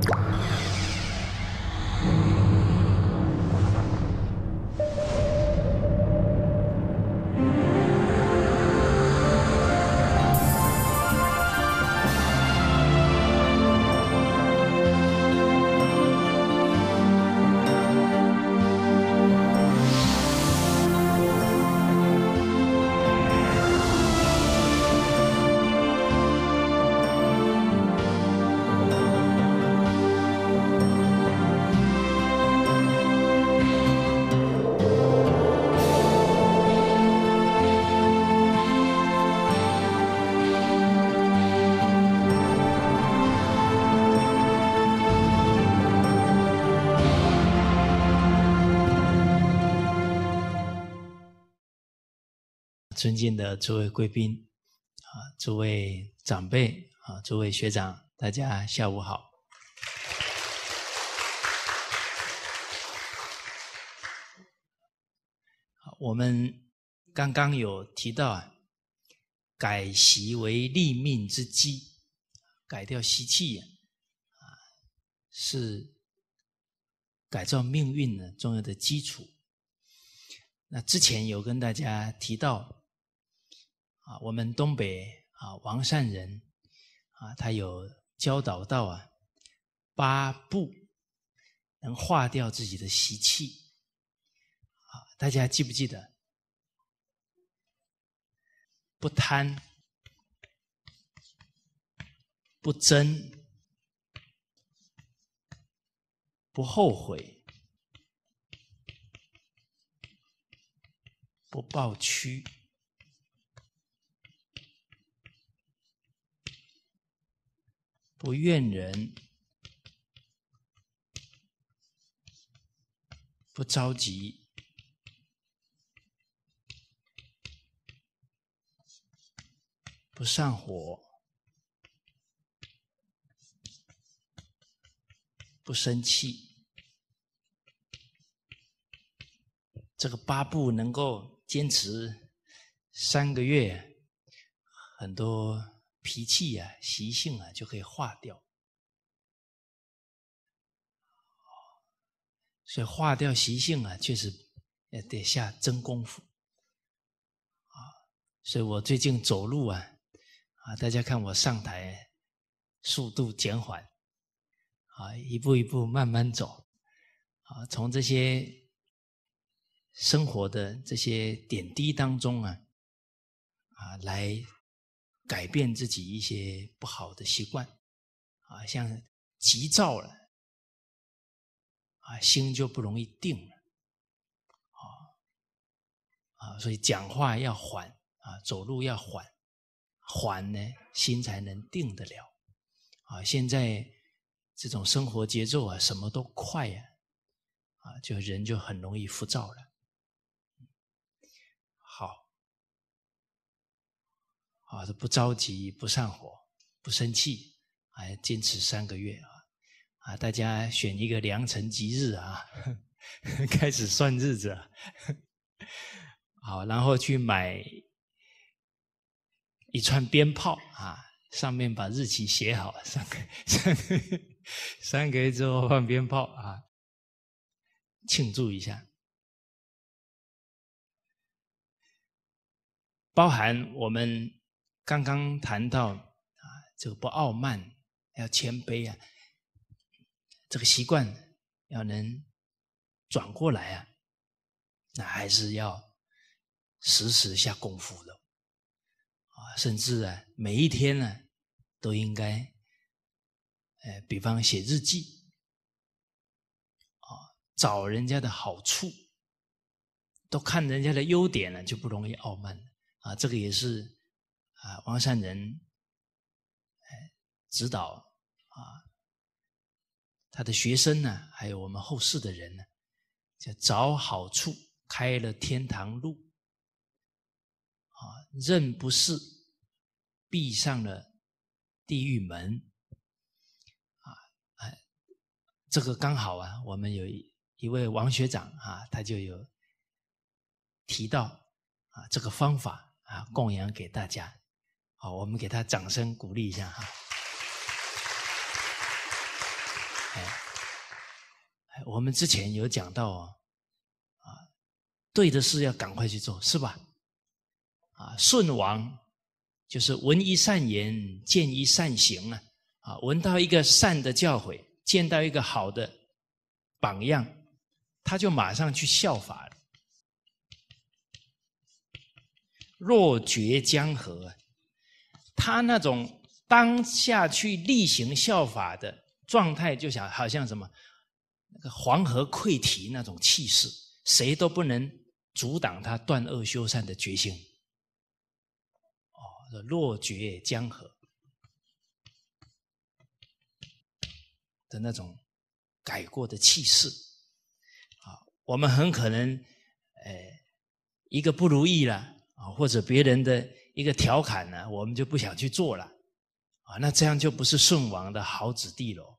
you 尊敬的诸位贵宾，啊，诸位长辈，啊，诸位学长，大家下午好。我们刚刚有提到，啊，改习为立命之基，改掉习气，啊，是改造命运的重要的基础。那之前有跟大家提到。我们东北啊，王善人啊，他有教导到啊，八步能化掉自己的习气啊，大家记不记得？不贪，不争，不后悔，不暴屈。不怨人，不着急，不上火，不生气。这个八步能够坚持三个月，很多。脾气呀，习性啊，就可以化掉。所以化掉习性啊，确实也得下真功夫。啊，所以我最近走路啊，啊，大家看我上台速度减缓，啊，一步一步慢慢走，啊，从这些生活的这些点滴当中啊，啊，来。改变自己一些不好的习惯，啊，像急躁了，啊，心就不容易定了，啊，啊，所以讲话要缓，啊，走路要缓，缓呢，心才能定得了，啊，现在这种生活节奏啊，什么都快呀，啊，就人就很容易浮躁了。啊，不着急，不上火，不生气，还坚持三个月啊！啊，大家选一个良辰吉日啊，开始算日子，好，然后去买一串鞭炮啊，上面把日期写好，三个，三个，三个月之后放鞭炮啊，庆祝一下，包含我们。刚刚谈到啊，这个不傲慢要谦卑啊，这个习惯要能转过来啊，那还是要时时下功夫的啊，甚至啊，每一天呢都应该，哎，比方写日记啊，找人家的好处，都看人家的优点了，就不容易傲慢了啊，这个也是。啊，王善人，哎，指导啊，他的学生呢，还有我们后世的人呢，就找好处，开了天堂路，啊，认不是，闭上了地狱门，啊，哎，这个刚好啊，我们有一一位王学长啊，他就有提到啊，这个方法啊，供养给大家。好，我们给他掌声鼓励一下哈。哎，我们之前有讲到哦，啊，对的事要赶快去做，是吧？啊，顺王就是闻一善言，见一善行啊，啊，闻到一个善的教诲，见到一个好的榜样，他就马上去效法。了。若决江河啊！他那种当下去例行效法的状态，就想好像什么那个黄河溃堤那种气势，谁都不能阻挡他断恶修善的决心。哦，若绝江河的那种改过的气势啊，我们很可能哎一个不如意了啊，或者别人的。一个调侃呢，我们就不想去做了啊！那这样就不是舜王的好子弟喽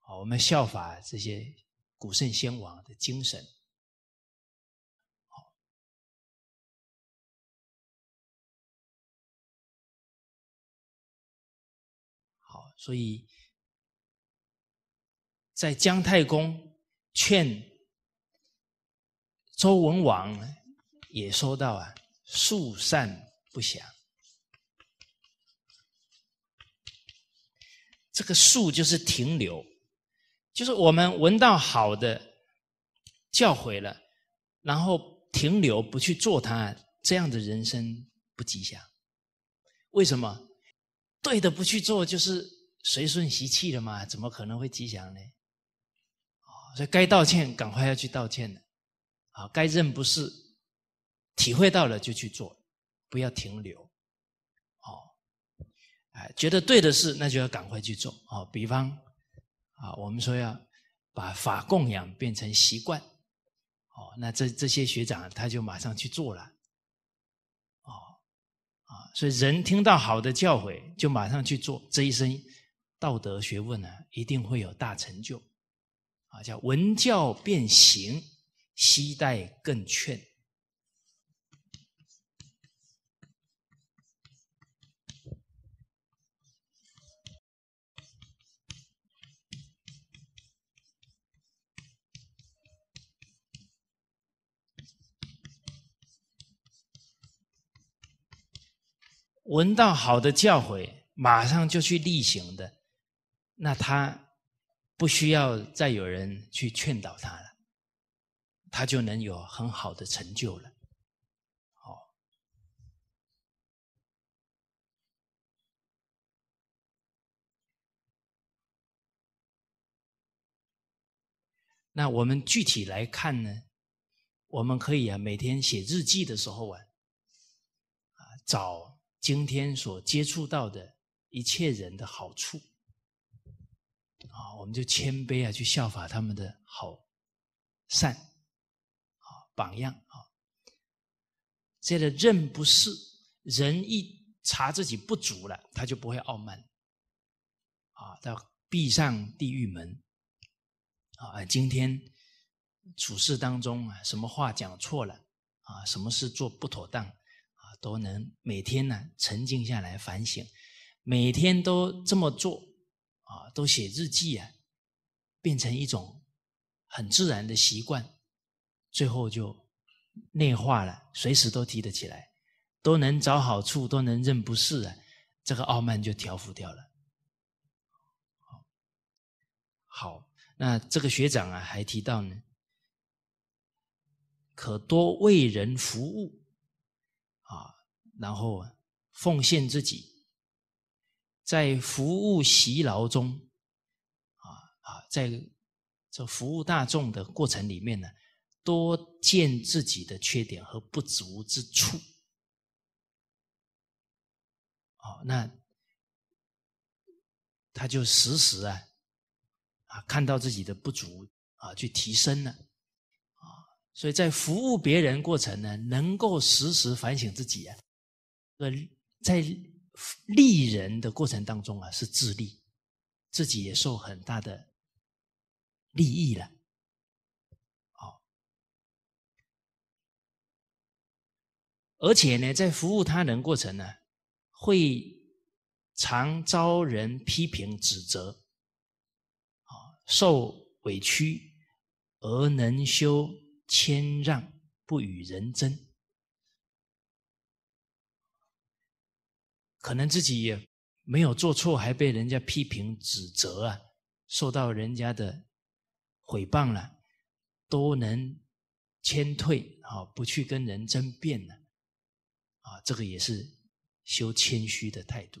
啊！我们效法这些古圣先王的精神，好，所以在姜太公劝周文王也说到啊，树善。不想。这个“树”就是停留，就是我们闻到好的教诲了，然后停留不去做它，这样的人生不吉祥。为什么？对的不去做，就是随顺习气了嘛？怎么可能会吉祥呢？哦，所以该道歉赶快要去道歉的，啊，该认不是，体会到了就去做。不要停留，哦，哎，觉得对的事，那就要赶快去做，哦，比方，啊，我们说要把法供养变成习惯，哦，那这这些学长他就马上去做了，哦，啊，所以人听到好的教诲，就马上去做，这一生道德学问呢，一定会有大成就，啊，叫文教变形，惜待更劝。闻到好的教诲，马上就去例行的，那他不需要再有人去劝导他了，他就能有很好的成就了。好，那我们具体来看呢，我们可以啊每天写日记的时候啊，啊找。今天所接触到的一切人的好处啊，我们就谦卑啊，去效法他们的好善啊榜样啊。这个认不是人一查自己不足了，他就不会傲慢啊，他闭上地狱门啊。今天处事当中啊，什么话讲错了啊，什么事做不妥当。都能每天呢沉静下来反省，每天都这么做啊，都写日记啊，变成一种很自然的习惯，最后就内化了，随时都提得起来，都能找好处，都能认不是啊，这个傲慢就调伏掉了。好，那这个学长啊还提到呢，可多为人服务。然后奉献自己，在服务辛劳中，啊啊，在这服务大众的过程里面呢，多见自己的缺点和不足之处，好，那他就时时啊啊看到自己的不足啊，去提升呢，啊，所以在服务别人过程呢，能够时时反省自己啊。在利人的过程当中啊，是自利，自己也受很大的利益了。哦，而且呢，在服务他人过程呢，会常遭人批评指责，啊，受委屈，而能修谦让，不与人争。可能自己也没有做错，还被人家批评指责啊，受到人家的毁谤了，都能谦退啊，不去跟人争辩了啊，这个也是修谦虚的态度。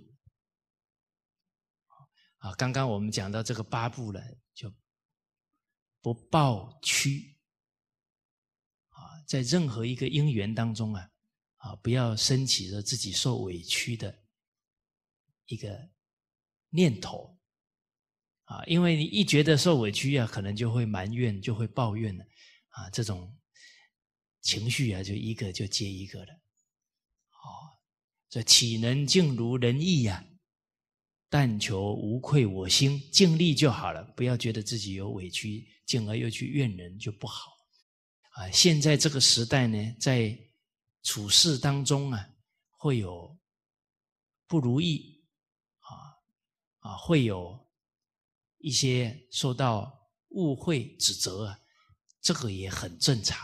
啊，刚刚我们讲到这个八步了，就不暴屈啊，在任何一个因缘当中啊啊，不要升起了自己受委屈的。一个念头啊，因为你一觉得受委屈啊，可能就会埋怨，就会抱怨了啊，这种情绪啊，就一个就接一个了。哦，这岂能尽如人意呀？但求无愧我心，尽力就好了。不要觉得自己有委屈，进而又去怨人，就不好啊。现在这个时代呢，在处事当中啊，会有不如意。啊，会有一些受到误会、指责，这个也很正常。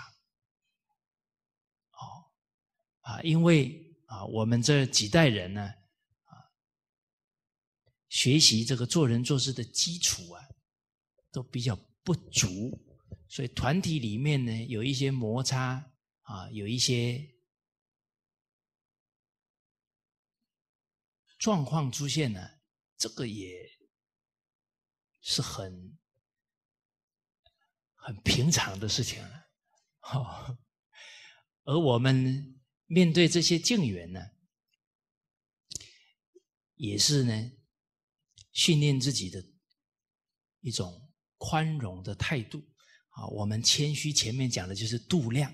哦，啊，因为啊，我们这几代人呢，啊，学习这个做人做事的基础啊，都比较不足，所以团体里面呢，有一些摩擦啊，有一些状况出现了，这个也是很很平常的事情了，好，而我们面对这些境缘呢，也是呢，训练自己的一种宽容的态度啊。我们谦虚，前面讲的就是度量。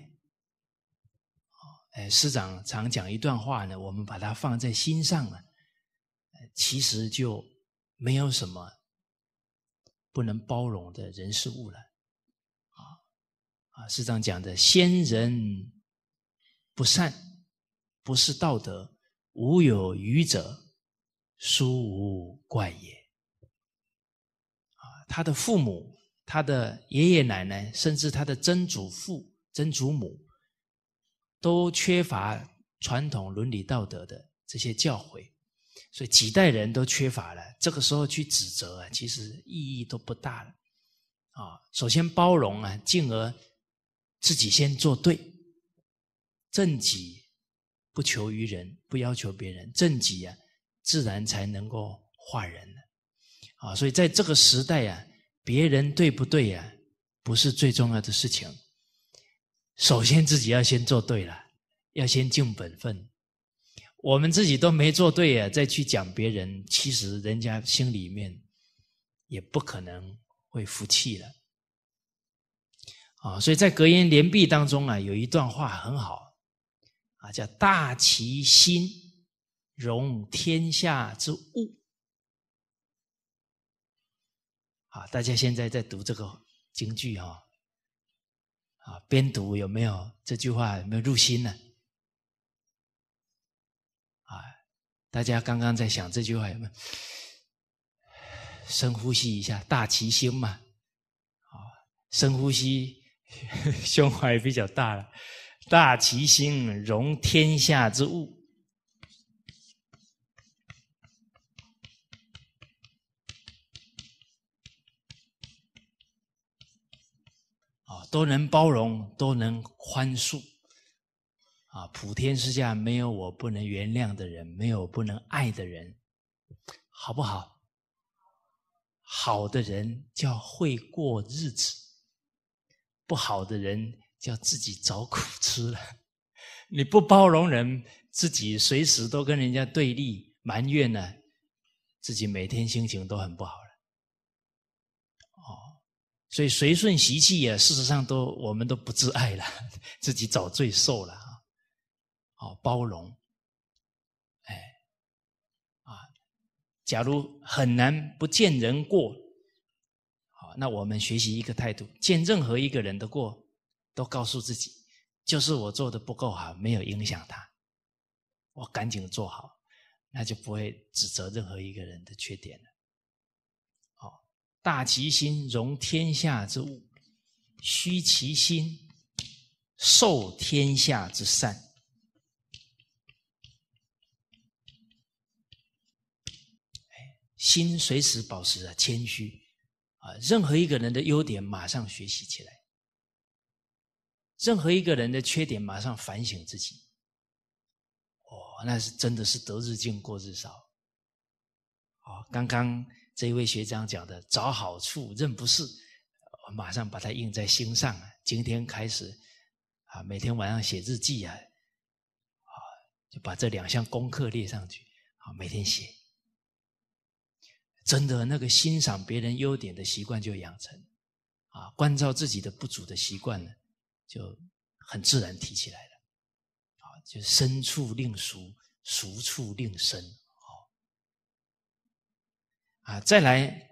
哎，师长常讲一段话呢，我们把它放在心上了。其实就没有什么不能包容的人事物了，啊啊，是这样讲的：，先人不善，不是道德；无有愚者，殊无怪也。啊，他的父母、他的爷爷奶奶，甚至他的曾祖父、曾祖母，都缺乏传统伦理道德的这些教诲。所以几代人都缺乏了，这个时候去指责啊，其实意义都不大了。啊，首先包容啊，进而自己先做对，正己不求于人，不要求别人正己啊，自然才能够化人了。啊，所以在这个时代啊，别人对不对啊，不是最重要的事情，首先自己要先做对了，要先尽本分。我们自己都没做对啊，再去讲别人，其实人家心里面也不可能会服气了。啊。所以在格言联璧当中啊，有一段话很好啊，叫“大其心，容天下之物”。啊，大家现在在读这个京剧哦，啊，边读有没有这句话有没有入心呢？大家刚刚在想这句话有没有？深呼吸一下，大其心嘛。啊，深呼吸，胸怀比较大了。大其心，容天下之物。啊，都能包容，都能宽恕。啊，普天之下没有我不能原谅的人，没有不能爱的人，好不好？好的人叫会过日子，不好的人叫自己找苦吃了。你不包容人，自己随时都跟人家对立、埋怨呢，自己每天心情都很不好了。哦，所以随顺习气啊，事实上都我们都不自爱了，自己找罪受了。好包容，哎，啊，假如很难不见人过，好，那我们学习一个态度，见任何一个人的过，都告诉自己，就是我做的不够好，没有影响他，我赶紧做好，那就不会指责任何一个人的缺点了。好，大其心，容天下之物；虚其心，受天下之善。心随时保持啊谦虚，啊，任何一个人的优点马上学习起来，任何一个人的缺点马上反省自己。哦，那是真的是得日进过日少。哦，刚刚这一位学长讲的找好处认不是，我马上把它印在心上。今天开始，啊，每天晚上写日记啊，啊，就把这两项功课列上去，啊，每天写。真的，那个欣赏别人优点的习惯就养成啊，关照自己的不足的习惯呢，就很自然提起来了。啊，就深处令熟，熟处令深。哦，啊，再来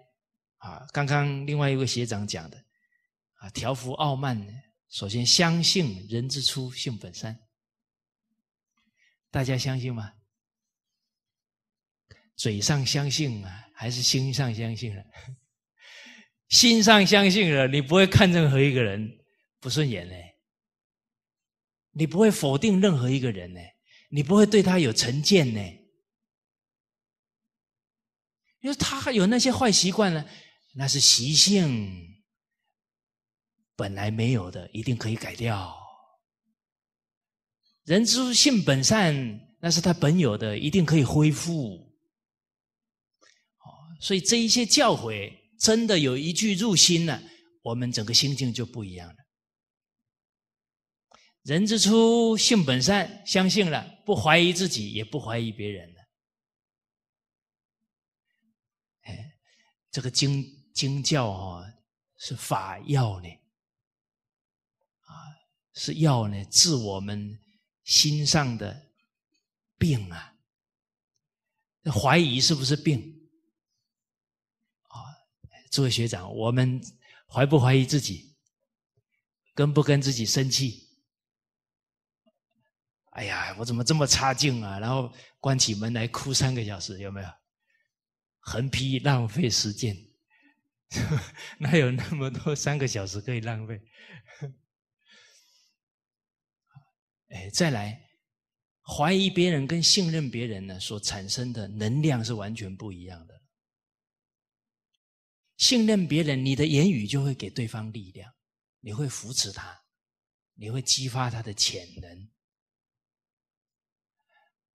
啊，刚刚另外一位学长讲的啊，条幅傲慢，首先相信人之初性本善，大家相信吗？嘴上相信啊，还是心上相信了？心上相信了，你不会看任何一个人不顺眼呢，你不会否定任何一个人呢，你不会对他有成见呢。因为他还有那些坏习惯呢，那是习性，本来没有的，一定可以改掉。人之性本善，那是他本有的，一定可以恢复。所以这一些教诲真的有一句入心了，我们整个心境就不一样了。人之初，性本善，相信了，不怀疑自己，也不怀疑别人了。哎，这个经经教哦，是法药呢，啊，是药呢，治我们心上的病啊。怀疑是不是病？诸位学长，我们怀不怀疑自己？跟不跟自己生气？哎呀，我怎么这么差劲啊？然后关起门来哭三个小时，有没有？横批：浪费时间。哪有那么多三个小时可以浪费？哎，再来，怀疑别人跟信任别人呢所产生的能量是完全不一样的。信任别人，你的言语就会给对方力量，你会扶持他，你会激发他的潜能。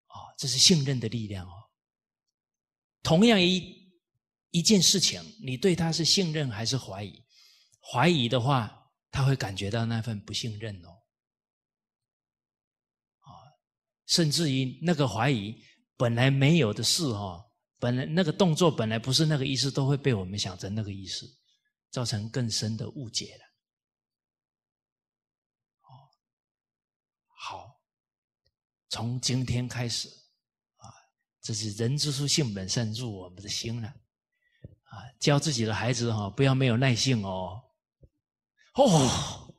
哦，这是信任的力量哦。同样一一件事情，你对他是信任还是怀疑？怀疑的话，他会感觉到那份不信任哦。甚至于那个怀疑本来没有的事哦，本来那个动作本来不是那个意思，都会被我们想成那个意思，造成更深的误解了。哦，好，从今天开始，啊，这是人之初，性本善，入我们的心了。啊，教自己的孩子哈，不要没有耐性哦。哦，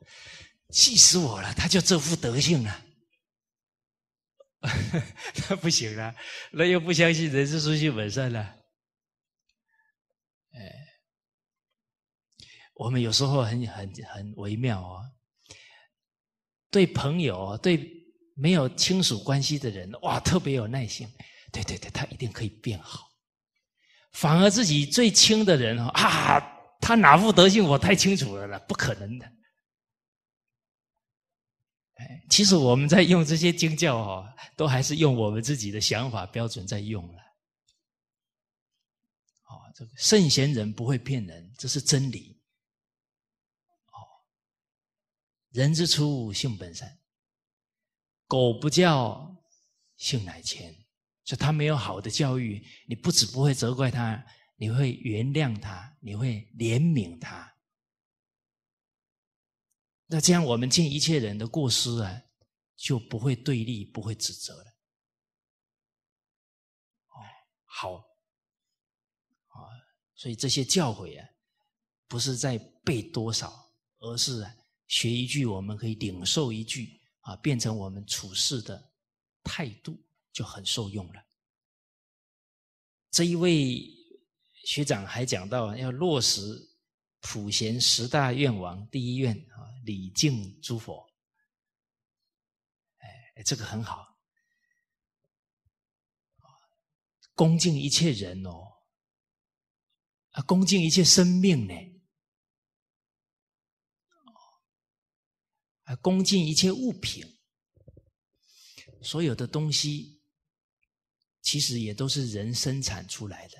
气死我了，他就这副德性啊！那不行啊！那又不相信人之初性本善了。哎，我们有时候很很很微妙哦。对朋友、对没有亲属关系的人，哇，特别有耐心。对对对，他一定可以变好。反而自己最亲的人啊，他哪副德性？我太清楚了了，不可能的。哎，其实我们在用这些经教哦，都还是用我们自己的想法标准在用了。哦，这个圣贤人不会骗人，这是真理。哦，人之初，性本善。狗不叫，性乃迁，以他没有好的教育，你不只不会责怪他，你会原谅他，你会怜悯他。那这样，我们见一切人的过失啊，就不会对立，不会指责了。哦，好，啊，所以这些教诲啊，不是在背多少，而是学一句，我们可以领受一句，啊，变成我们处事的态度，就很受用了。这一位学长还讲到，要落实普贤十大愿王，第一愿。礼敬诸佛，哎，这个很好，啊，恭敬一切人哦，啊，恭敬一切生命呢，啊，恭敬一切物品，所有的东西，其实也都是人生产出来的，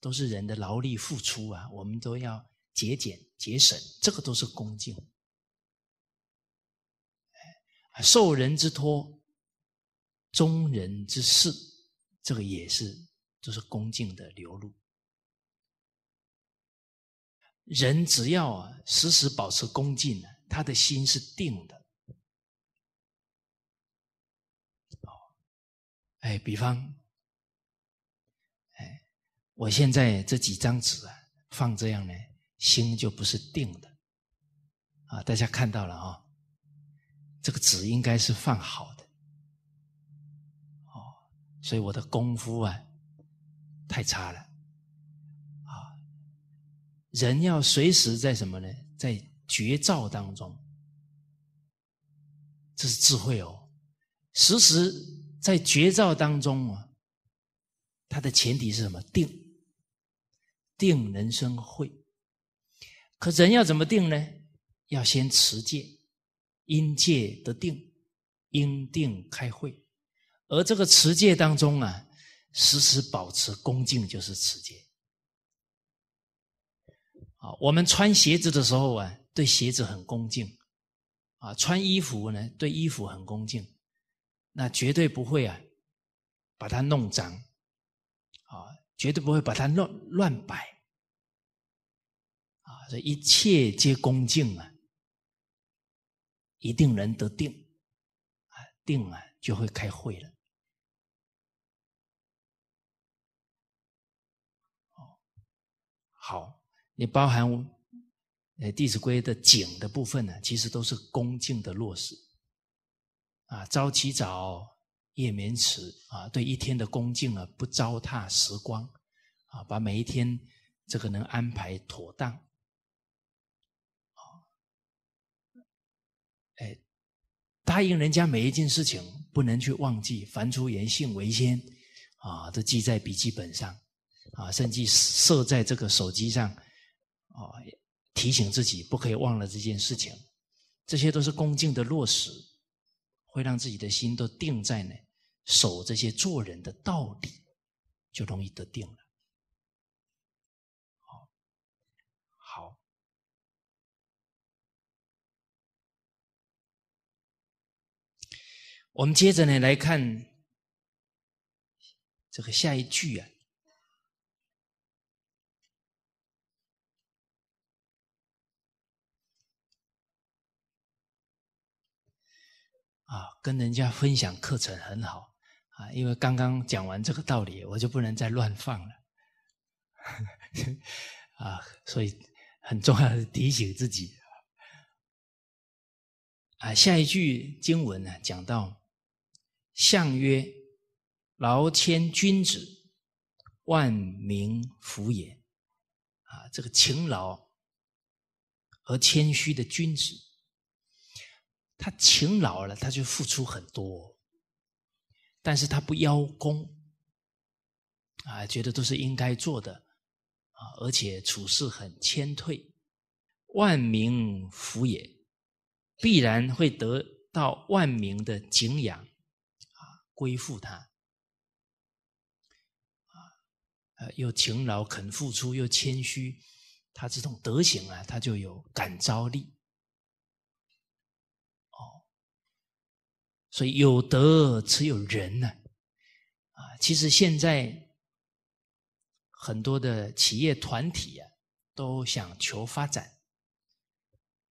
都是人的劳力付出啊，我们都要节俭、节省，这个都是恭敬。受人之托，忠人之事，这个也是，就是恭敬的流露。人只要啊时时保持恭敬呢，他的心是定的。哦，哎，比方，哎，我现在这几张纸啊放这样呢，心就不是定的。啊，大家看到了啊。这个纸应该是放好的，哦，所以我的功夫啊太差了，啊，人要随时在什么呢？在绝照当中，这是智慧哦。时时在绝兆当中啊，它的前提是什么？定，定人生慧。可人要怎么定呢？要先持戒。因戒得定，因定开会，而这个持戒当中啊，时时保持恭敬，就是持戒。啊，我们穿鞋子的时候啊，对鞋子很恭敬；啊，穿衣服呢，对衣服很恭敬。那绝对不会啊，把它弄脏，啊，绝对不会把它乱乱摆，啊，这一切皆恭敬啊。一定人得定，啊，定啊就会开会了。好，你包含呃《弟子规》的景的部分呢，其实都是恭敬的落实。啊，朝起早，夜眠迟，啊，对一天的恭敬啊，不糟蹋时光，啊，把每一天这个能安排妥当。哎，答应人家每一件事情，不能去忘记。凡出言，信为先，啊，都记在笔记本上，啊，甚至设在这个手机上，啊，提醒自己不可以忘了这件事情。这些都是恭敬的落实，会让自己的心都定在呢，守这些做人的道理，就容易得定了。我们接着呢来看这个下一句啊，啊，跟人家分享课程很好啊，因为刚刚讲完这个道理，我就不能再乱放了 啊，所以很重要的提醒自己啊，下一句经文呢讲到。相曰：劳谦君子，万民服也。啊，这个勤劳和谦虚的君子，他勤劳了，他就付出很多，但是他不邀功，啊，觉得都是应该做的，啊，而且处事很谦退，万民服也，必然会得到万民的敬仰。归附他，啊，呃，又勤劳、肯付出、又谦虚，他这种德行啊，他就有感召力。哦，所以有德才有仁呢，啊，其实现在很多的企业团体啊，都想求发展，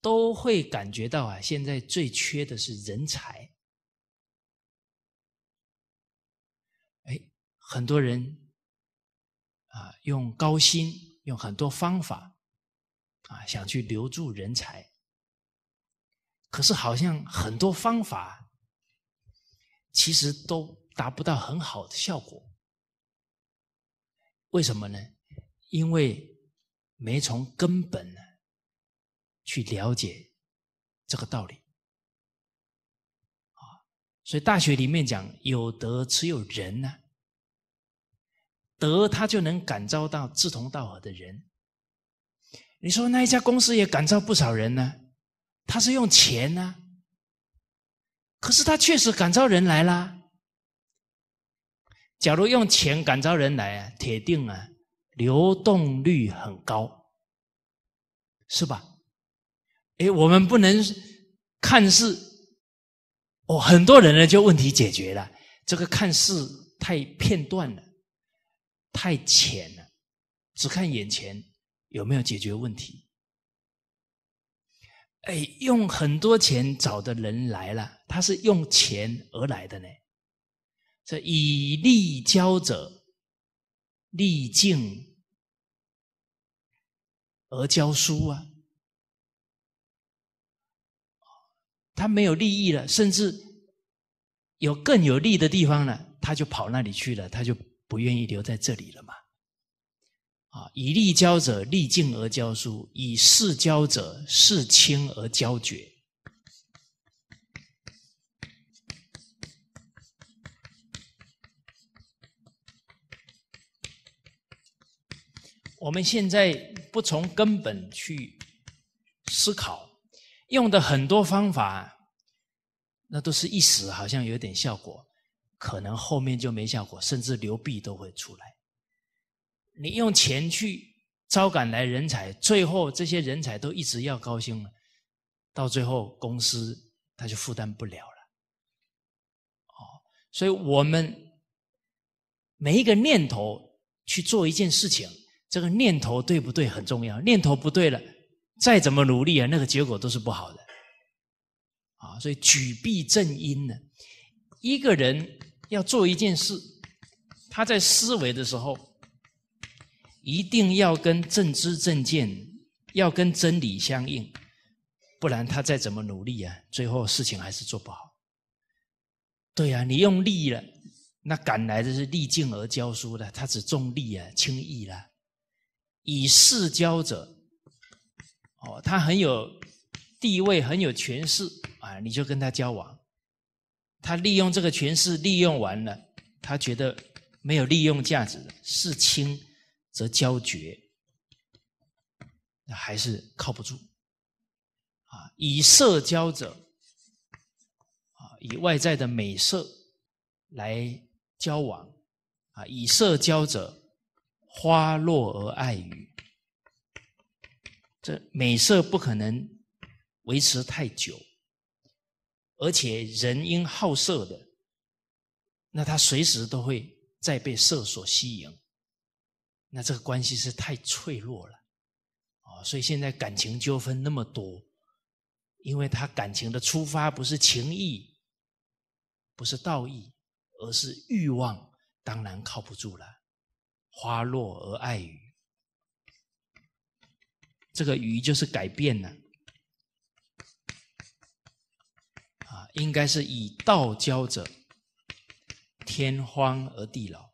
都会感觉到啊，现在最缺的是人才。很多人啊，用高薪，用很多方法啊，想去留住人才。可是好像很多方法，其实都达不到很好的效果。为什么呢？因为没从根本呢去了解这个道理啊。所以大学里面讲有德，只有仁呢。德他就能感召到志同道合的人。你说那一家公司也感召不少人呢？他是用钱呢？可是他确实感召人来啦。假如用钱感召人来啊，铁定啊，流动率很高，是吧？哎，我们不能看似哦，很多人呢就问题解决了，这个看似太片段了。太浅了，只看眼前有没有解决问题。哎，用很多钱找的人来了，他是用钱而来的呢。这以利交者，利尽而教书啊。他没有利益了，甚至有更有利的地方了，他就跑那里去了，他就。不愿意留在这里了嘛？啊，以利交者利尽而教疏，以势交者势清而教绝。我们现在不从根本去思考，用的很多方法，那都是一时，好像有点效果。可能后面就没效果，甚至流弊都会出来。你用钱去招赶来人才，最后这些人才都一直要高薪，了，到最后公司他就负担不了了。哦，所以我们每一个念头去做一件事情，这个念头对不对很重要。念头不对了，再怎么努力啊，那个结果都是不好的。啊，所以举必正因呢，一个人。要做一件事，他在思维的时候，一定要跟正知正见，要跟真理相应，不然他再怎么努力啊，最后事情还是做不好。对呀，你用力了，那赶来的是力尽而教书的，他只重力啊，轻易了。以势交者，哦，他很有地位，很有权势啊，你就跟他交往。他利用这个权势利用完了，他觉得没有利用价值，事轻则交绝，那还是靠不住啊！以色交者啊，以外在的美色来交往啊，以色交者，花落而爱雨。这美色不可能维持太久。而且人因好色的，那他随时都会再被色所吸引，那这个关系是太脆弱了，啊！所以现在感情纠纷那么多，因为他感情的出发不是情义，不是道义，而是欲望，当然靠不住了。花落而爱雨，这个雨就是改变了。应该是以道交者，天荒而地老。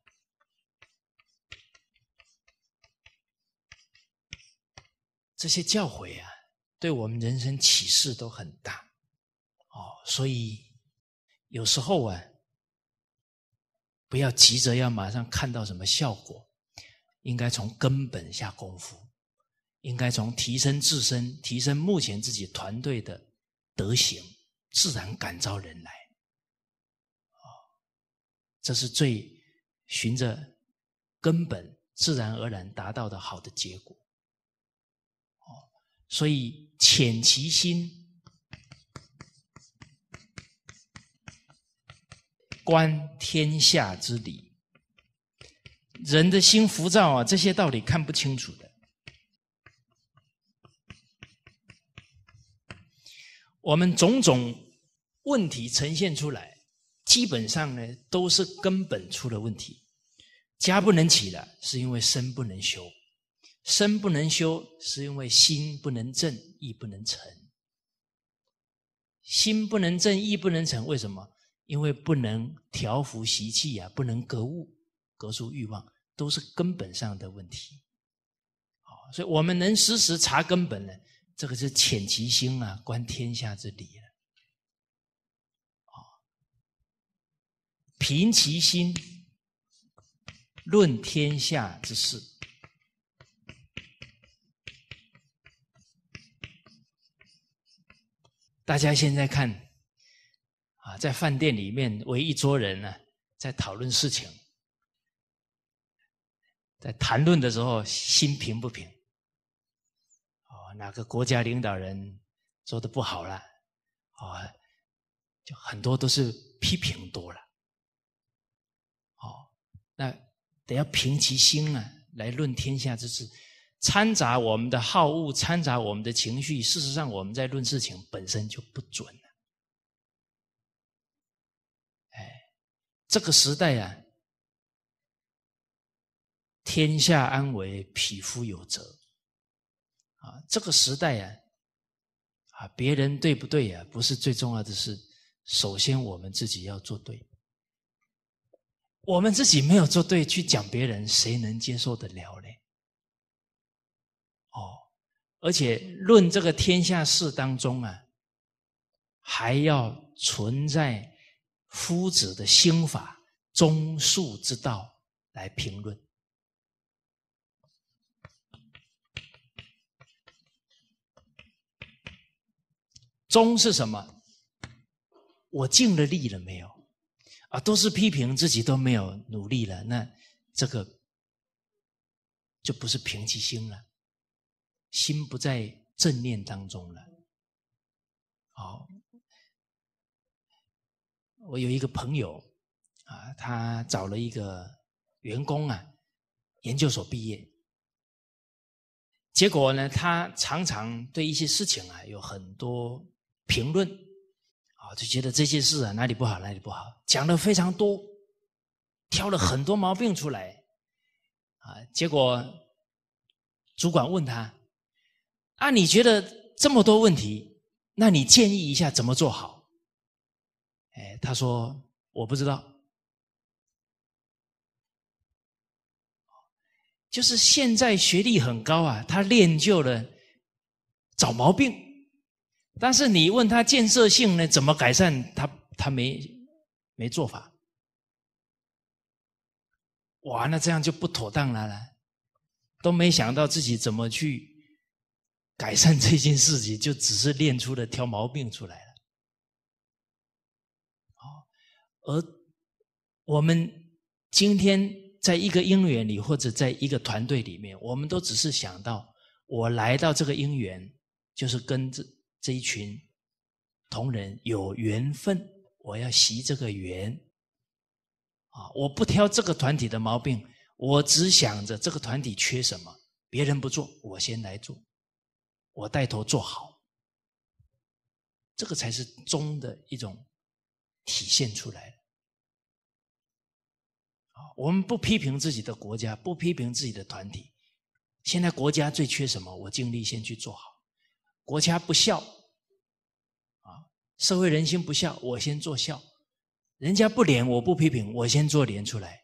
这些教诲啊，对我们人生启示都很大，哦，所以有时候啊，不要急着要马上看到什么效果，应该从根本下功夫，应该从提升自身、提升目前自己团队的德行。自然感召人来，这是最循着根本自然而然达到的好的结果，哦，所以浅其心，观天下之理。人的心浮躁啊，这些道理看不清楚。我们种种问题呈现出来，基本上呢都是根本出了问题。家不能起了，是因为身不能修；身不能修，是因为心不能正，意不能成。心不能正，意不能成，为什么？因为不能调伏习气呀，不能格物，格出欲望，都是根本上的问题。所以我们能时时查根本呢。这个是浅其心啊，观天下之理了。哦，平其心，论天下之事。大家现在看，啊，在饭店里面围一桌人呢，在讨论事情，在谈论的时候，心平不平？哪个国家领导人做的不好了，啊，就很多都是批评多了，好，那得要平其心啊，来论天下之事，掺杂我们的好恶，掺杂我们的情绪，事实上我们在论事情本身就不准了。哎，这个时代啊，天下安危，匹夫有责。啊，这个时代呀，啊，别人对不对呀？不是最重要的是，首先我们自己要做对。我们自己没有做对，去讲别人，谁能接受得了呢？哦，而且论这个天下事当中啊，还要存在夫子的心法、中术之道来评论。忠是什么？我尽了力了没有？啊，都是批评自己都没有努力了，那这个就不是平气心了，心不在正念当中了。哦，我有一个朋友啊，他找了一个员工啊，研究所毕业，结果呢，他常常对一些事情啊有很多。评论，啊，就觉得这件事啊哪里不好哪里不好，讲的非常多，挑了很多毛病出来，啊，结果主管问他，啊，你觉得这么多问题，那你建议一下怎么做好？哎，他说我不知道，就是现在学历很高啊，他练就了找毛病。但是你问他建设性呢？怎么改善？他他没没做法。哇，那这样就不妥当了啦，都没想到自己怎么去改善这件事情，就只是练出了挑毛病出来了。哦，而我们今天在一个姻缘里，或者在一个团队里面，我们都只是想到我来到这个姻缘，就是跟这。这一群同仁有缘分，我要习这个缘啊！我不挑这个团体的毛病，我只想着这个团体缺什么，别人不做，我先来做，我带头做好，这个才是中的一种体现出来。啊，我们不批评自己的国家，不批评自己的团体。现在国家最缺什么？我尽力先去做好。国家不孝啊，社会人心不孝，我先做孝，人家不廉，我不批评，我先做廉出来。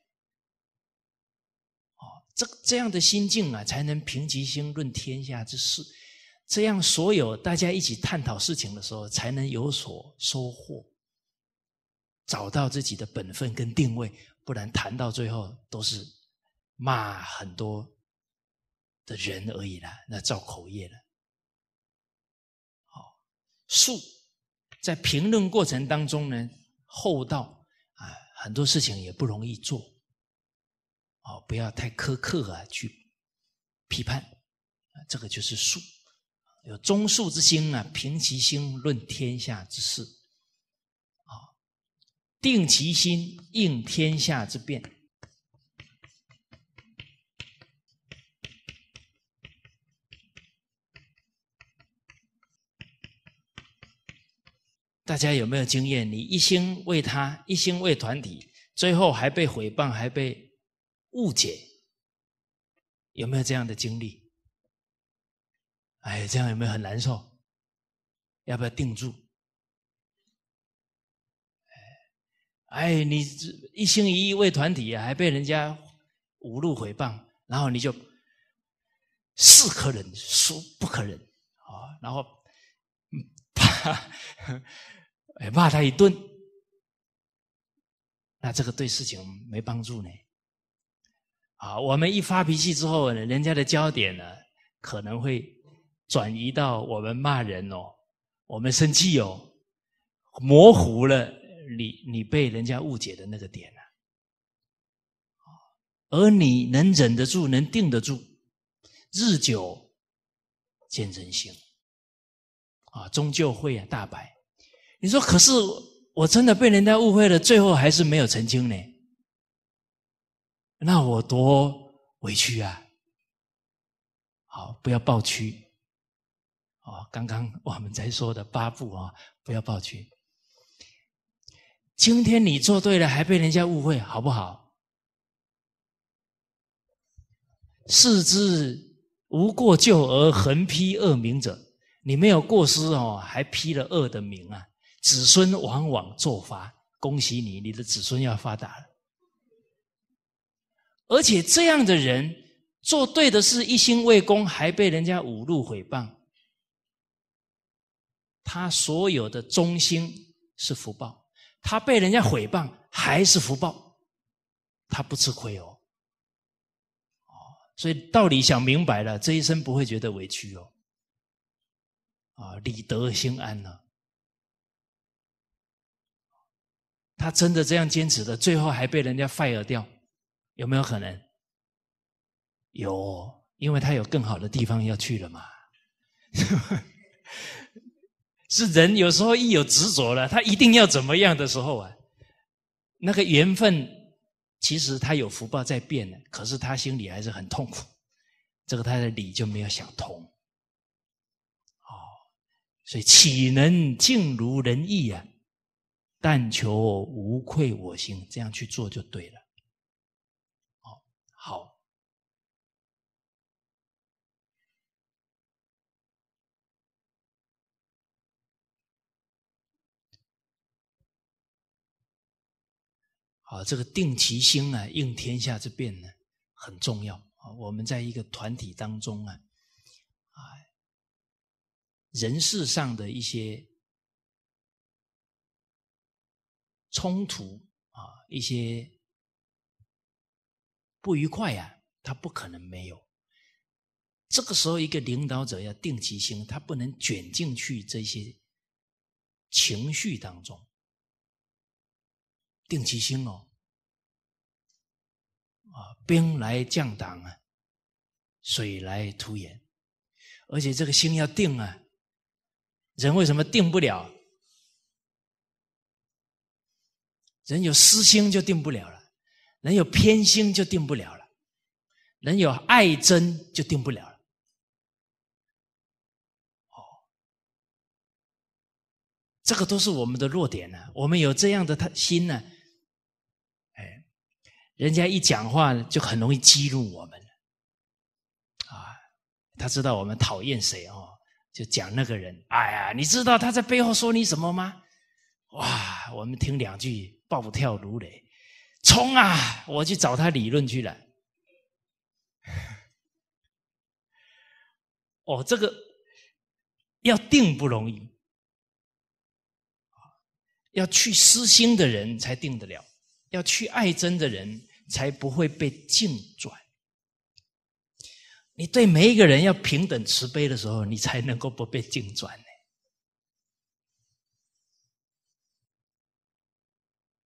哦，这这样的心境啊，才能平其心论天下之事。这样，所有大家一起探讨事情的时候，才能有所收获，找到自己的本分跟定位。不然谈到最后都是骂很多的人而已了，那造口业了。术，在评论过程当中呢，厚道啊，很多事情也不容易做，哦，不要太苛刻啊，去批判，这个就是术，有忠恕之心啊，平其心论天下之事，啊，定其心应天下之变。大家有没有经验？你一心为他，一心为团体，最后还被毁谤，还被误解，有没有这样的经历？哎，这样有没有很难受？要不要定住？哎，你一心一意为团体，还被人家侮辱毁谤，然后你就是可忍，孰不可忍？啊，然后，骂他一顿，那这个对事情没帮助呢。啊，我们一发脾气之后，人家的焦点呢，可能会转移到我们骂人哦，我们生气哦，模糊了你你被人家误解的那个点了。而你能忍得住，能定得住，日久见人心。啊，终究会啊大白。你说，可是我真的被人家误会了，最后还是没有澄清呢，那我多委屈啊！好，不要抱屈。哦，刚刚我们在说的八步啊，不要抱屈。今天你做对了，还被人家误会，好不好？是之无过咎而横批恶名者。你没有过失哦，还批了恶的名啊！子孙往往作发，恭喜你，你的子孙要发达了。而且这样的人做对的事，一心为公，还被人家侮辱毁谤，他所有的忠心是福报，他被人家毁谤还是福报，他不吃亏哦。哦，所以道理想明白了，这一生不会觉得委屈哦。啊，理得心安呢？他真的这样坚持的，最后还被人家 fire 掉，有没有可能？有，因为他有更好的地方要去了嘛。是人有时候一有执着了，他一定要怎么样的时候啊？那个缘分，其实他有福报在变的，可是他心里还是很痛苦。这个他的理就没有想通。所以岂能尽如人意啊？但求无愧我心，这样去做就对了。好，好，好，这个定其心啊，应天下之变呢，很重要啊。我们在一个团体当中啊。人事上的一些冲突啊，一些不愉快啊，他不可能没有。这个时候，一个领导者要定其心，他不能卷进去这些情绪当中，定其心哦，啊，兵来将挡啊，水来土掩，而且这个心要定啊。人为什么定不了？人有私心就定不了了，人有偏心就定不了了，人有爱憎就定不了了。哦，这个都是我们的弱点呢。我们有这样的他心呢，哎，人家一讲话就很容易激怒我们了。啊，他知道我们讨厌谁哦。就讲那个人，哎呀，你知道他在背后说你什么吗？哇，我们听两句，暴跳如雷，冲啊，我去找他理论去了。哦，这个要定不容易，要去私心的人才定得了，要去爱憎的人才不会被境转。你对每一个人要平等慈悲的时候，你才能够不被净转呢。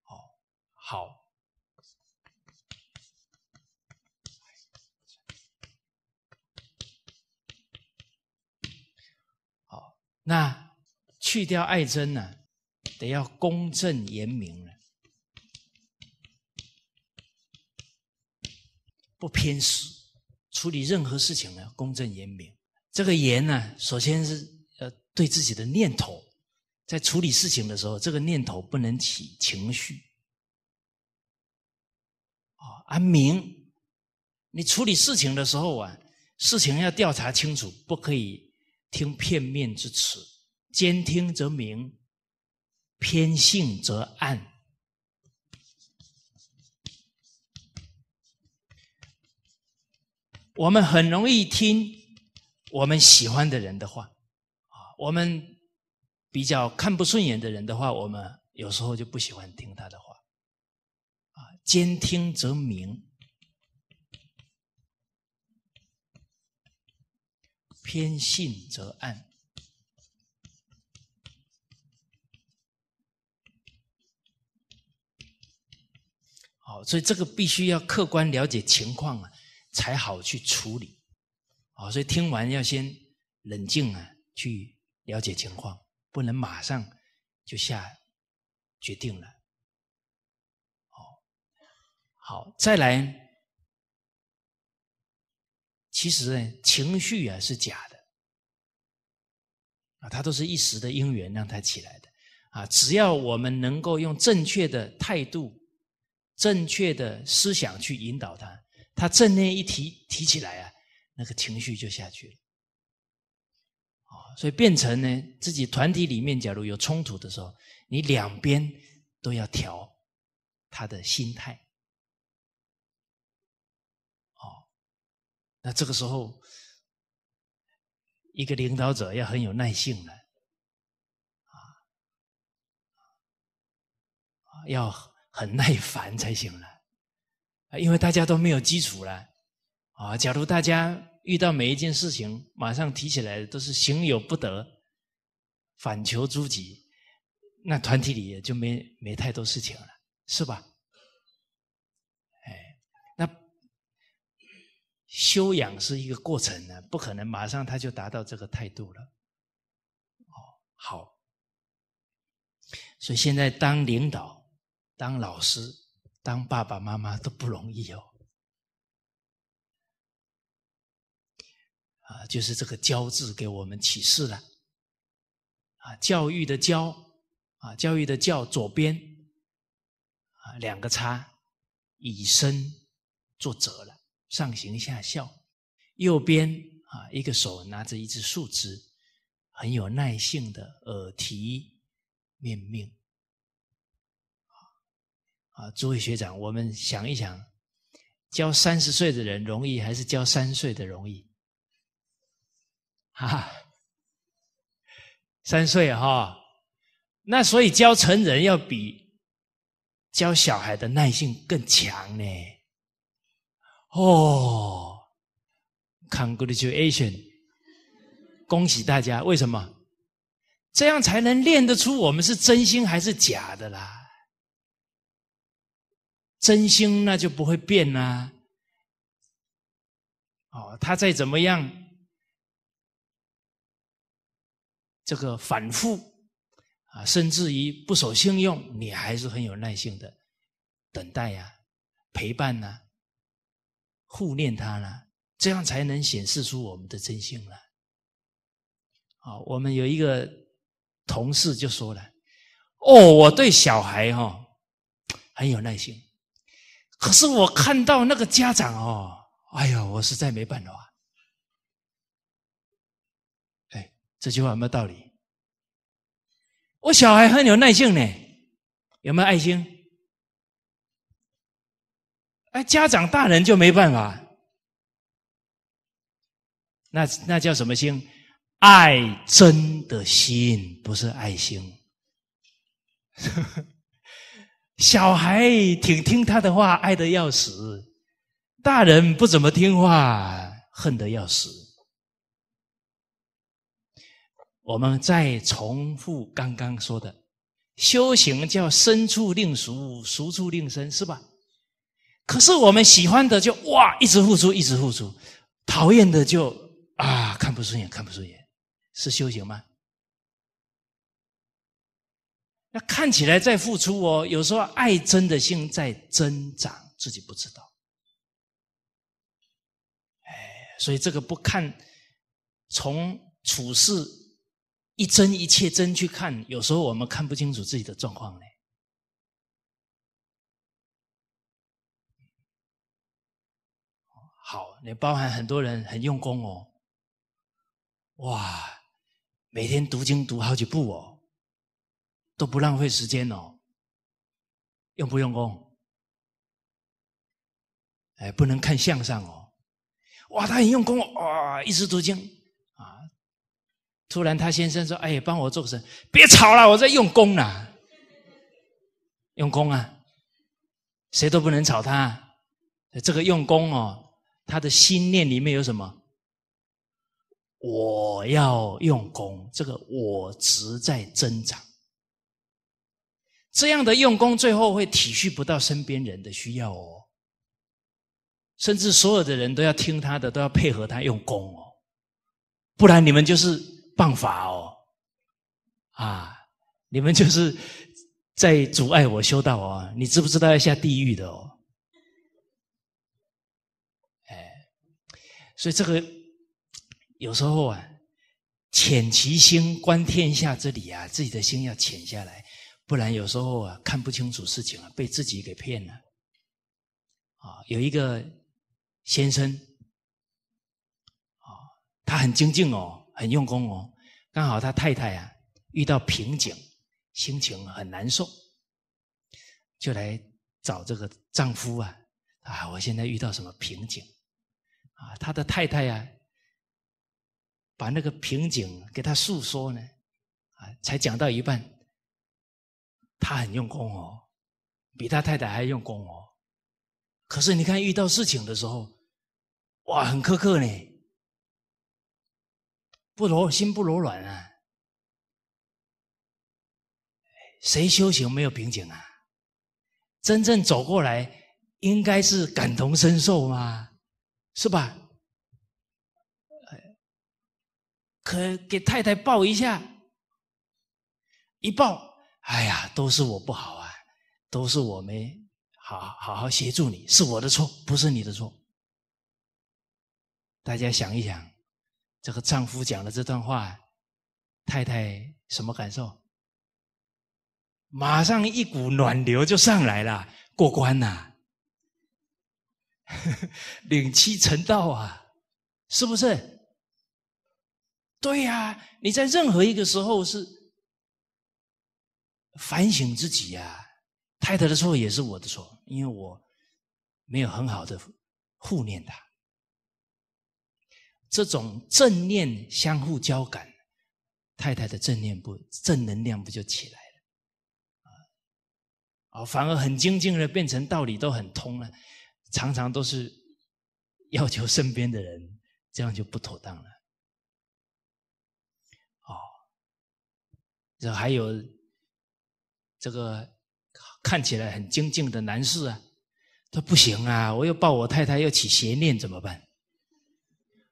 好，好，好，那去掉爱憎呢？得要公正严明了，不偏私。处理任何事情呢，公正严明。这个严呢，首先是呃，对自己的念头，在处理事情的时候，这个念头不能起情绪，啊，明。你处理事情的时候啊，事情要调查清楚，不可以听片面之词。兼听则明，偏信则暗。我们很容易听我们喜欢的人的话，啊，我们比较看不顺眼的人的话，我们有时候就不喜欢听他的话，啊，兼听则明，偏信则暗。好，所以这个必须要客观了解情况啊。才好去处理，啊，所以听完要先冷静啊，去了解情况，不能马上就下决定了。好，好，再来，其实呢，情绪啊是假的，啊，它都是一时的因缘让它起来的，啊，只要我们能够用正确的态度、正确的思想去引导它。他正念一提提起来啊，那个情绪就下去了，哦，所以变成呢，自己团体里面假如有冲突的时候，你两边都要调他的心态，哦，那这个时候一个领导者要很有耐性了，啊，要很耐烦才行了。啊，因为大家都没有基础了，啊，假如大家遇到每一件事情，马上提起来都是行有不得，反求诸己，那团体里也就没没太多事情了，是吧？哎，那修养是一个过程呢，不可能马上他就达到这个态度了。哦，好，所以现在当领导、当老师。当爸爸妈妈都不容易哦，啊，就是这个“教”字给我们启示了，啊，教育的“教”，啊，教育的“教”，左边啊两个叉，以身作则了，上行下效；右边啊，一个手拿着一只树枝，很有耐性的耳提面命。啊，诸位学长，我们想一想，教三十岁的人容易还是教三岁的容易？哈哈，三岁哈，那所以教成人要比教小孩的耐性更强呢。哦，congratulation，恭喜大家！为什么？这样才能练得出我们是真心还是假的啦。真心那就不会变呐，哦，他再怎么样，这个反复啊，甚至于不守信用，你还是很有耐心的等待呀、陪伴呐、护念他呢，这样才能显示出我们的真心来。啊，我们有一个同事就说了：“哦，我对小孩哈很有耐心。”可是我看到那个家长哦，哎呀，我实在没办法。哎，这句话有没有道理。我小孩很有耐性呢，有没有爱心？哎，家长大人就没办法，那那叫什么心？爱真的心，不是爱心。小孩挺听他的话，爱的要死；大人不怎么听话，恨的要死。我们再重复刚刚说的：修行叫身处令熟，熟处令身，是吧？可是我们喜欢的就哇，一直付出，一直付出；讨厌的就啊，看不顺眼，看不顺眼，是修行吗？那看起来在付出哦，有时候爱真的心在增长，自己不知道。哎，所以这个不看从处事一真一切真去看，有时候我们看不清楚自己的状况呢。好，你包含很多人很用功哦，哇，每天读经读好几部哦。都不浪费时间哦，用不用功？哎，不能看相上哦。哇，他很用功，哇，一直读经啊！突然，他先生说：“哎，帮我做个事，别吵了，我在用功呢，用功啊，谁都不能吵他。这个用功哦，他的心念里面有什么？我要用功，这个我值在增长。”这样的用功，最后会体恤不到身边人的需要哦，甚至所有的人都要听他的，都要配合他用功哦，不然你们就是谤法哦，啊，你们就是在阻碍我修道哦，你知不知道要下地狱的哦？哎，所以这个有时候啊，潜其心观天下之理啊，自己的心要潜下来。不然有时候啊，看不清楚事情啊，被自己给骗了，啊，有一个先生，啊，他很精进哦，很用功哦，刚好他太太啊遇到瓶颈，心情很难受，就来找这个丈夫啊，啊，我现在遇到什么瓶颈，啊，他的太太啊，把那个瓶颈给他诉说呢，啊，才讲到一半。他很用功哦，比他太太还用功哦。可是你看，遇到事情的时候，哇，很苛刻呢，不柔心不柔软啊。谁修行没有瓶颈啊？真正走过来，应该是感同身受嘛，是吧？可给太太抱一下，一抱。哎呀，都是我不好啊！都是我没好好好协助你，是我的错，不是你的错。大家想一想，这个丈夫讲的这段话，太太什么感受？马上一股暖流就上来了，过关呐，领妻成道啊，是不是？对呀，你在任何一个时候是。反省自己呀，太太的错也是我的错，因为我没有很好的护念他。这种正念相互交感，太太的正念不正能量不就起来了？啊，反而很精进的变成道理都很通了。常常都是要求身边的人，这样就不妥当了。哦，这还有。这个看起来很精进的男士啊，他不行啊！我要抱我太太，要起邪念怎么办？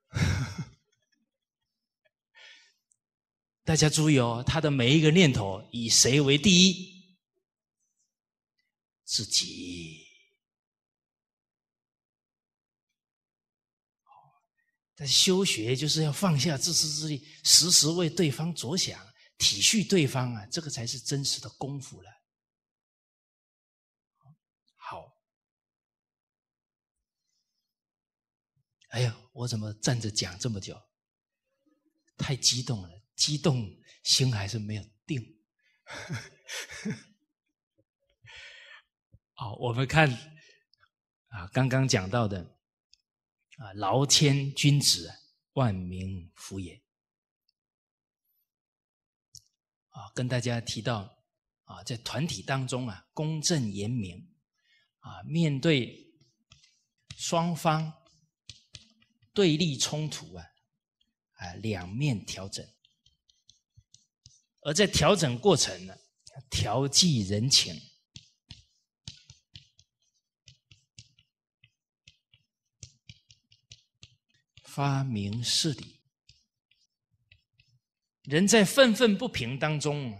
大家注意哦，他的每一个念头以谁为第一？自己。但修学就是要放下自私自利，时时为对方着想。体恤对方啊，这个才是真实的功夫了。好，哎呀，我怎么站着讲这么久？太激动了，激动心还是没有定。好，我们看啊，刚刚讲到的啊，劳谦君子，万民福也。啊，跟大家提到啊，在团体当中啊，公正严明啊，面对双方对立冲突啊，啊，两面调整，而在调整过程呢，调剂人情，发明事理。人在愤愤不平当中，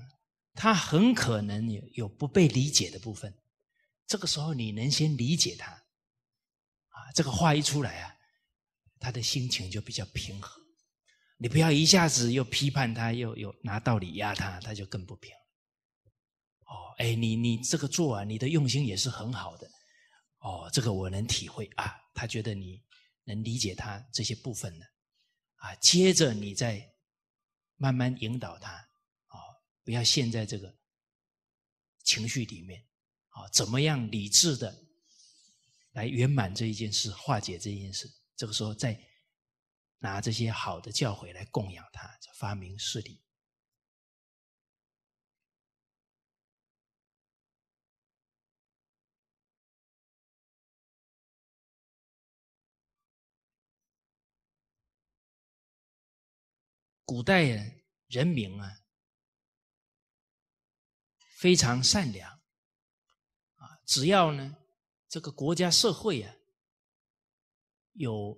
他很可能有不被理解的部分。这个时候，你能先理解他，啊，这个话一出来啊，他的心情就比较平和。你不要一下子又批判他，又有拿道理压他，他就更不平哦，哎，你你这个做啊，你的用心也是很好的。哦，这个我能体会啊，他觉得你能理解他这些部分的。啊，接着你再。慢慢引导他，啊，不要陷在这个情绪里面，啊，怎么样理智的来圆满这一件事，化解这件事。这个时候再拿这些好的教诲来供养他，发明事理。古代人，人民啊，非常善良，啊，只要呢，这个国家社会啊，有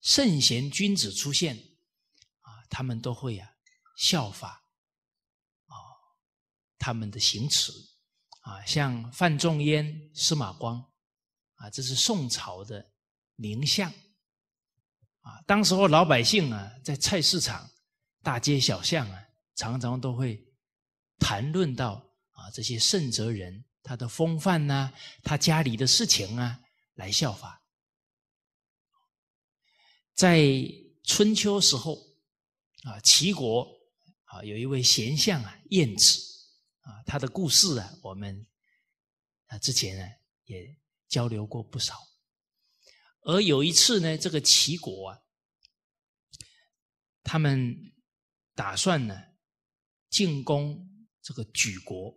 圣贤君子出现，啊，他们都会啊，效法，啊，他们的行持，啊，像范仲淹、司马光，啊，这是宋朝的名相。啊，当时候老百姓啊，在菜市场、大街小巷啊，常常都会谈论到啊这些圣哲人他的风范呐，他家里的事情啊，来效法。在春秋时候，啊，齐国啊有一位贤相啊晏子，啊，他的故事啊，我们啊之前呢也交流过不少。而有一次呢，这个齐国啊，他们打算呢进攻这个莒国。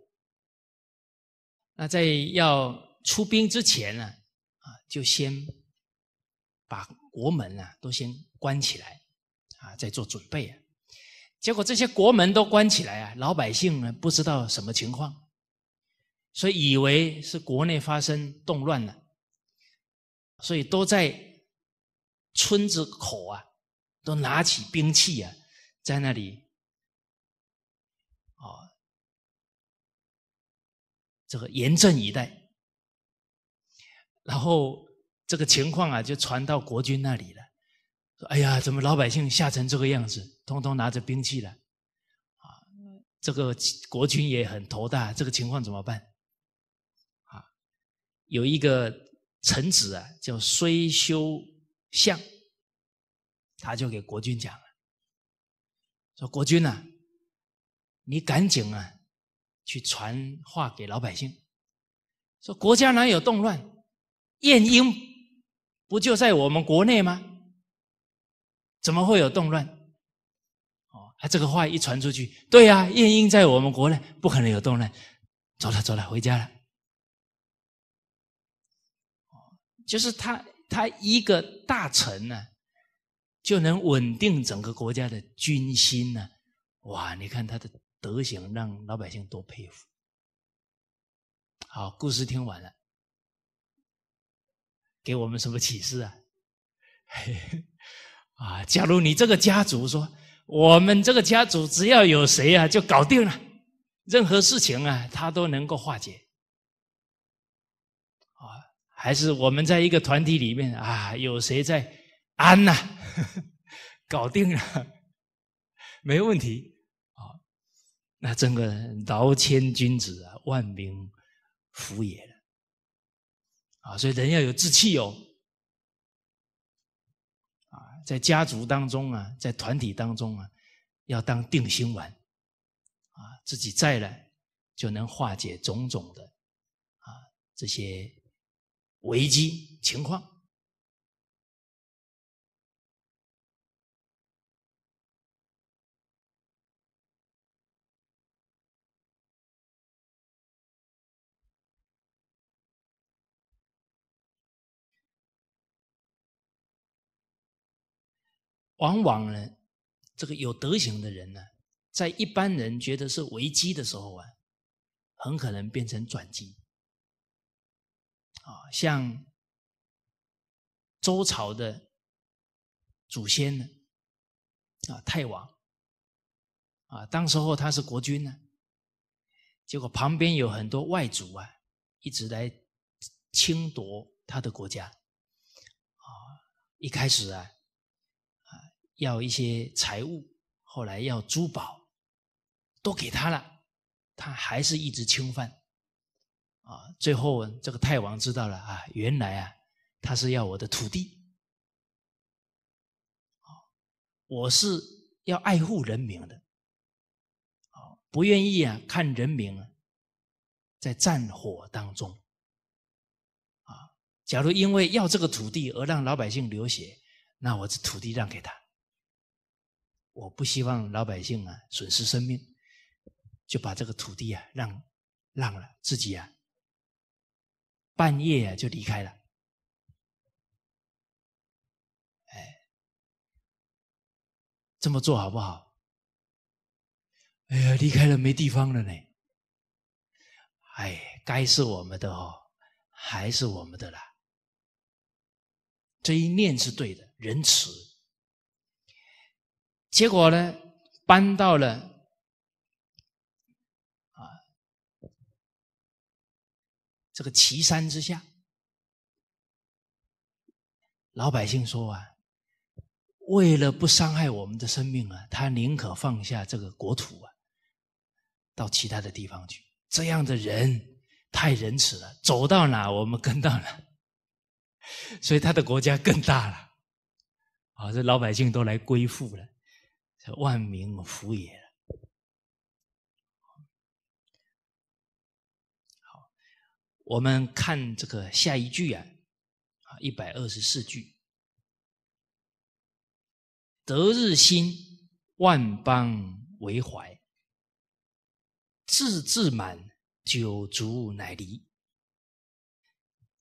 那在要出兵之前呢，啊，就先把国门啊都先关起来，啊，再做准备。啊。结果这些国门都关起来啊，老百姓呢不知道什么情况，所以以为是国内发生动乱了。所以都在村子口啊，都拿起兵器啊，在那里啊，这个严阵以待。然后这个情况啊，就传到国军那里了。说：“哎呀，怎么老百姓吓成这个样子，通通拿着兵器了？”啊，这个国军也很头大，这个情况怎么办？啊，有一个。臣子啊，叫虽修相，他就给国君讲了，说国君呐，你赶紧啊，去传话给老百姓，说国家哪有动乱？晏婴不就在我们国内吗？怎么会有动乱？哦，这个话一传出去，对呀，晏婴在我们国内不可能有动乱，走了走了，回家了。就是他，他一个大臣呢，就能稳定整个国家的军心呢。哇，你看他的德行，让老百姓多佩服。好，故事听完了，给我们什么启示啊？啊，假如你这个家族说，我们这个家族只要有谁啊，就搞定了，任何事情啊，他都能够化解。还是我们在一个团体里面啊，有谁在安呐？搞定了，没问题啊。那整个劳谦君子啊，万民服也了啊。所以人要有志气哦啊，在家族当中啊，在团体当中啊，要当定心丸啊，自己在了就能化解种种的啊这些。危机情况，往往呢，这个有德行的人呢，在一般人觉得是危机的时候啊，很可能变成转机。啊，像周朝的祖先呢，啊，太王，啊，当时候他是国君呢，结果旁边有很多外族啊，一直来侵夺他的国家，啊，一开始啊，啊，要一些财物，后来要珠宝，都给他了，他还是一直侵犯。啊，最后这个太王知道了啊，原来啊，他是要我的土地，啊，我是要爱护人民的，啊，不愿意啊看人民在战火当中，啊，假如因为要这个土地而让老百姓流血，那我这土地让给他，我不希望老百姓啊损失生命，就把这个土地啊让让了，自己啊。半夜啊就离开了，哎，这么做好不好？哎呀，离开了没地方了呢，哎，该是我们的哦，还是我们的啦。这一念是对的，仁慈。结果呢，搬到了。这个岐山之下，老百姓说啊，为了不伤害我们的生命啊，他宁可放下这个国土啊，到其他的地方去。这样的人太仁慈了，走到哪我们跟到哪，所以他的国家更大了。啊，这老百姓都来归附了，万民福也。我们看这个下一句啊，啊，一百二十四句，德日新，万邦为怀，自志满，九族乃离。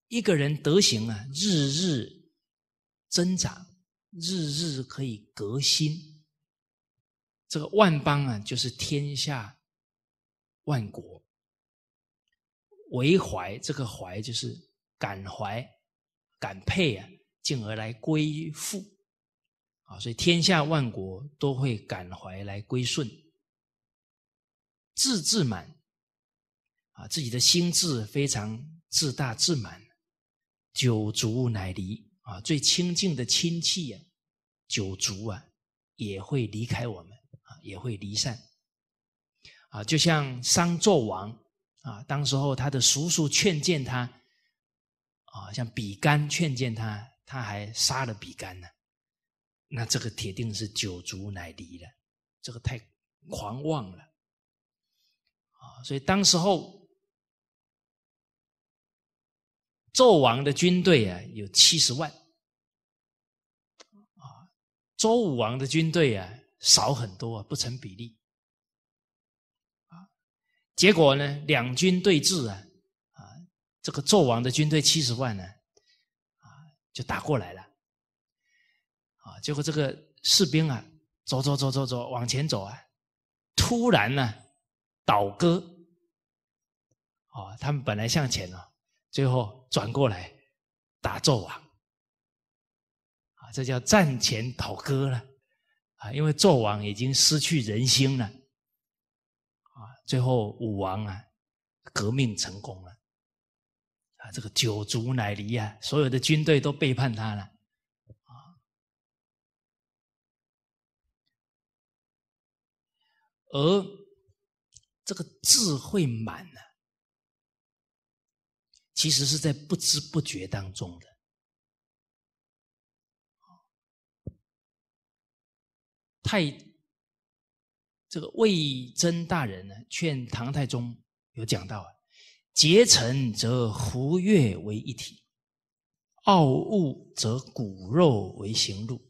一个人德行啊，日日增长，日日可以革新。这个万邦啊，就是天下万国。为怀，这个怀就是感怀、感佩啊，进而来归附啊，所以天下万国都会感怀来归顺。自自满啊，自己的心智非常自大自满，九族乃离啊，最亲近的亲戚呀，九族啊也会离开我们啊，也会离散啊，就像商纣王。啊，当时候他的叔叔劝谏他，啊，像比干劝谏他，他还杀了比干呢，那这个铁定是九族乃离了，这个太狂妄了，啊，所以当时候纣王的军队啊有七十万，啊，周武王的军队啊少很多，不成比例。结果呢，两军对峙啊，啊，这个纣王的军队七十万呢，啊，就打过来了，啊，结果这个士兵啊，走走走走走往前走啊，突然呢，倒戈，哦，他们本来向前啊，最后转过来打纣王，啊，这叫战前倒戈了，啊，因为纣王已经失去人心了。最后武王啊，革命成功了，啊，这个九族乃离啊，所有的军队都背叛他了，啊，而这个智慧满呢，其实是在不知不觉当中的，太。这个魏征大人呢，劝唐太宗有讲到啊：结成则胡越为一体，傲物则骨肉为行路。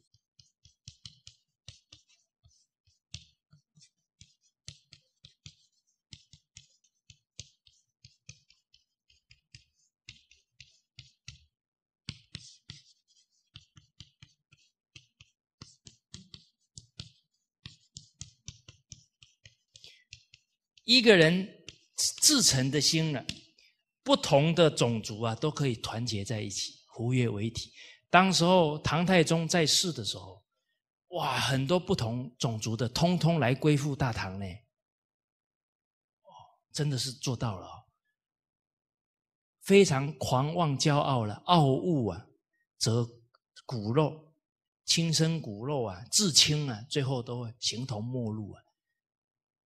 一个人自诚的心了，不同的种族啊，都可以团结在一起，胡越为体。当时候唐太宗在世的时候，哇，很多不同种族的，通通来归附大唐呢。哦，真的是做到了哦，非常狂妄骄傲了，傲物啊，则骨肉、亲生骨肉啊，至亲啊，最后都形同陌路啊，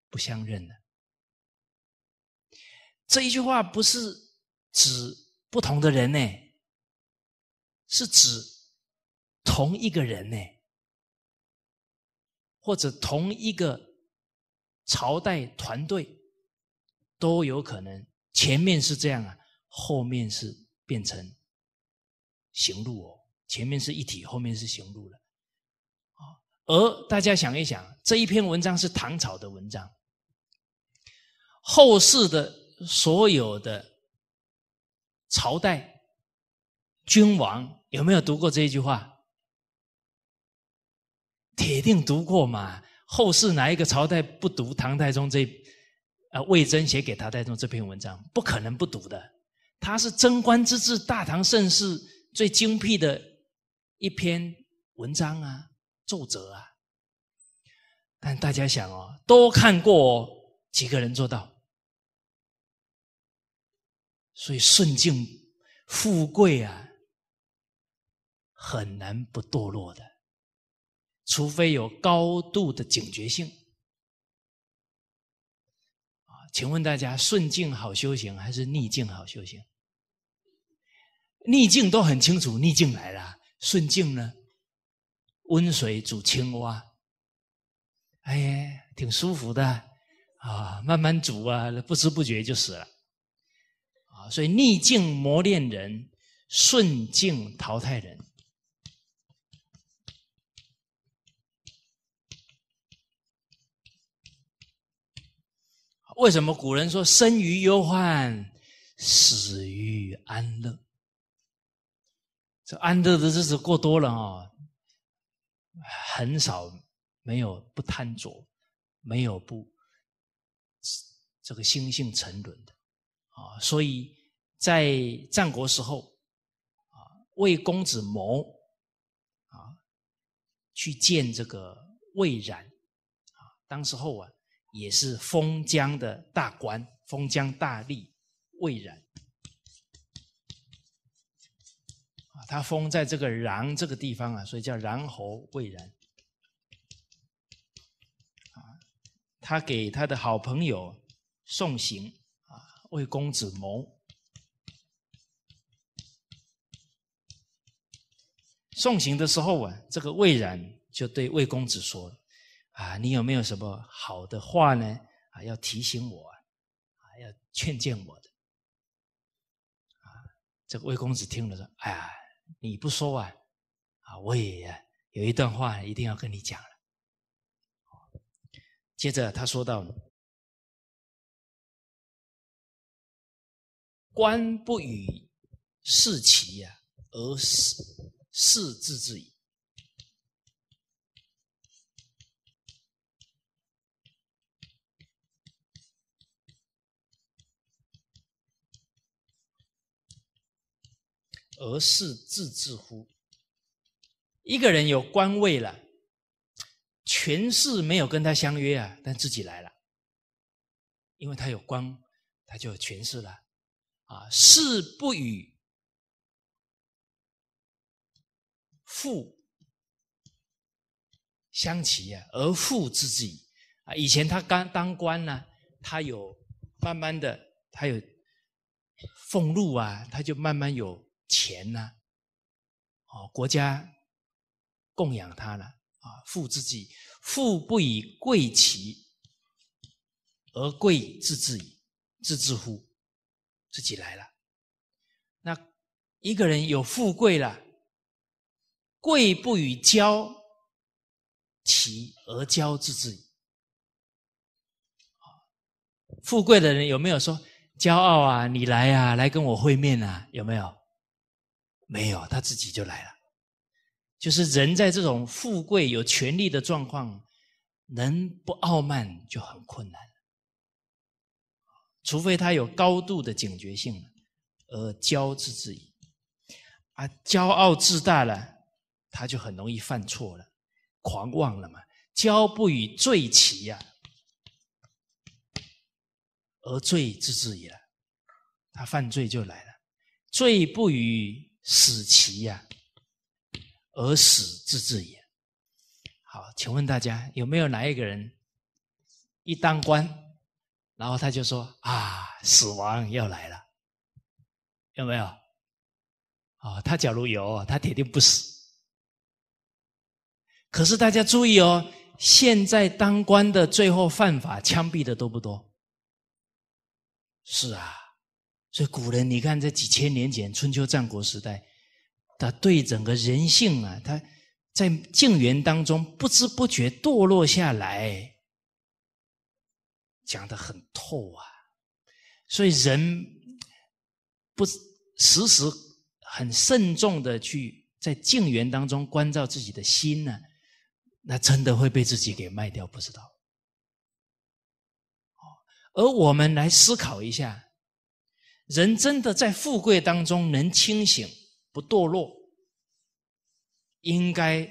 不相认了。这一句话不是指不同的人呢，是指同一个人呢，或者同一个朝代团队都有可能。前面是这样啊，后面是变成行路哦。前面是一体，后面是行路了。啊，而大家想一想，这一篇文章是唐朝的文章，后世的。所有的朝代君王有没有读过这一句话？铁定读过嘛？后世哪一个朝代不读唐太宗这啊魏征写给唐太宗这篇文章？不可能不读的。他是贞观之治、大唐盛世最精辟的一篇文章啊，奏折啊。但大家想哦，都看过几个人做到？所以顺境富贵啊，很难不堕落的，除非有高度的警觉性。啊，请问大家，顺境好修行还是逆境好修行？逆境都很清楚，逆境来了，顺境呢？温水煮青蛙，哎，呀，挺舒服的啊，慢慢煮啊，不知不觉就死了。所以逆境磨练人，顺境淘汰人。为什么古人说“生于忧患，死于安乐”？这安乐的日子过多了啊，很少没有不贪浊，没有不这个心性沉沦的啊，所以。在战国时候，啊，魏公子牟啊，去见这个魏冉，啊，当时候啊，也是封疆的大官，封疆大吏魏冉，啊，他封在这个壤这个地方啊，所以叫壤侯魏冉，啊，他给他的好朋友送行，啊，魏公子牟。送行的时候啊，这个魏然就对魏公子说：“啊，你有没有什么好的话呢？啊，要提醒我，啊，要劝谏我的。”啊，这魏公子听了说：“哎呀，你不说啊，啊，我也有一段话一定要跟你讲了。”接着他说道：“官不与世齐呀，而死。”是自之矣，而是自治乎？一个人有官位了，权势没有跟他相约啊，但自己来了，因为他有官，他就权势了啊，事不与？富相其啊，而富之之矣。啊，以前他刚当官呢，他有慢慢的，他有俸禄啊，他就慢慢有钱呐。哦，国家供养他了啊，富之己，富不以贵其，而贵之自矣，自之乎，自己来了。那一个人有富贵了。贵不与骄，其而骄之至矣。富贵的人有没有说骄傲啊？你来啊，来跟我会面啊？有没有？没有，他自己就来了。就是人在这种富贵有权力的状况，能不傲慢就很困难。除非他有高度的警觉性，而骄之至矣。啊，骄傲自大了。他就很容易犯错了，狂妄了嘛。骄不与罪齐呀，而罪之至也。他犯罪就来了。罪不与死齐呀，而死之至也。好，请问大家有没有哪一个人一当官，然后他就说啊，死亡要来了，有没有？哦，他假如有，他铁定不死。可是大家注意哦，现在当官的最后犯法枪毙的多不多？是啊，所以古人你看，在几千年前春秋战国时代，他对整个人性啊，他在静园当中不知不觉堕落下来，讲的很透啊。所以人不时时很慎重的去在静园当中关照自己的心呢。那真的会被自己给卖掉，不知道。而我们来思考一下，人真的在富贵当中能清醒不堕落，应该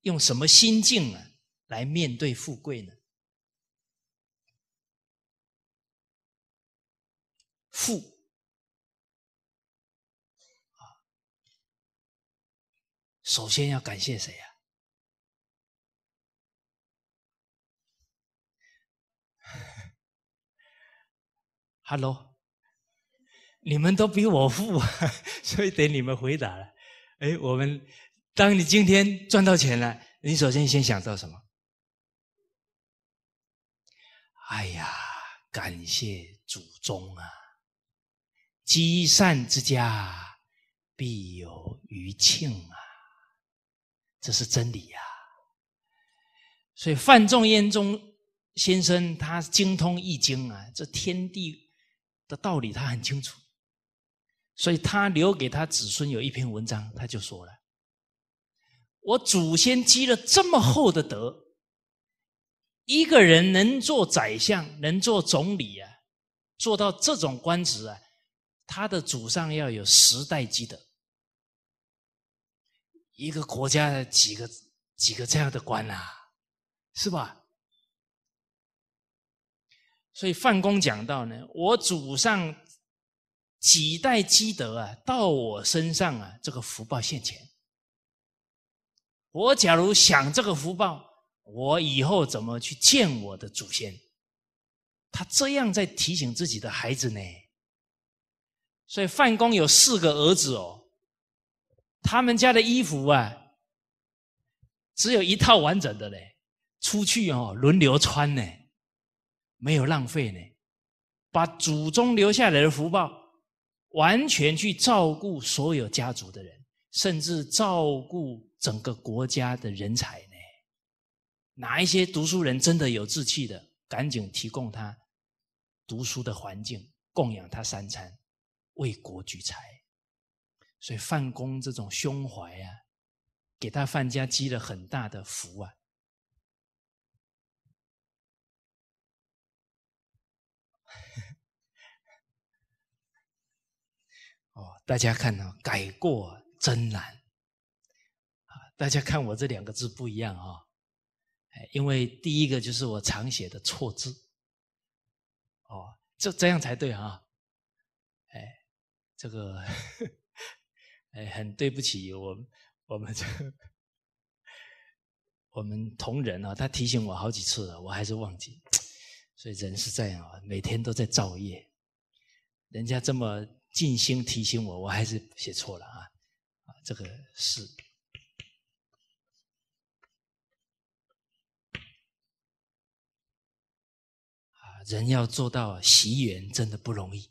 用什么心境啊来面对富贵呢？富，首先要感谢谁啊？Hello，你们都比我富，所以得你们回答了。哎，我们，当你今天赚到钱了，你首先先想到什么？哎呀，感谢祖宗啊！积善之家，必有余庆啊！这是真理呀。所以范仲淹中先生他精通易经啊，这天地。的道理他很清楚，所以他留给他子孙有一篇文章，他就说了：“我祖先积了这么厚的德，一个人能做宰相，能做总理啊，做到这种官职啊，他的祖上要有十代积德。一个国家的几个几个这样的官啊，是吧？”所以范公讲到呢，我祖上几代积德啊，到我身上啊，这个福报现前。我假如享这个福报，我以后怎么去见我的祖先？他这样在提醒自己的孩子呢。所以范公有四个儿子哦，他们家的衣服啊，只有一套完整的嘞，出去哦轮流穿呢。没有浪费呢，把祖宗留下来的福报，完全去照顾所有家族的人，甚至照顾整个国家的人才呢。哪一些读书人真的有志气的，赶紧提供他读书的环境，供养他三餐，为国举才。所以范公这种胸怀啊，给他范家积了很大的福啊。哦，大家看啊，改过真难啊！大家看我这两个字不一样啊，哎，因为第一个就是我常写的错字。哦，这这样才对啊，哎，这个哎，很对不起我，我们这我们同仁啊，他提醒我好几次了，我还是忘记，所以人是这样啊，每天都在造业，人家这么。尽心提醒我，我还是写错了啊！啊，这个是人要做到习缘真的不容易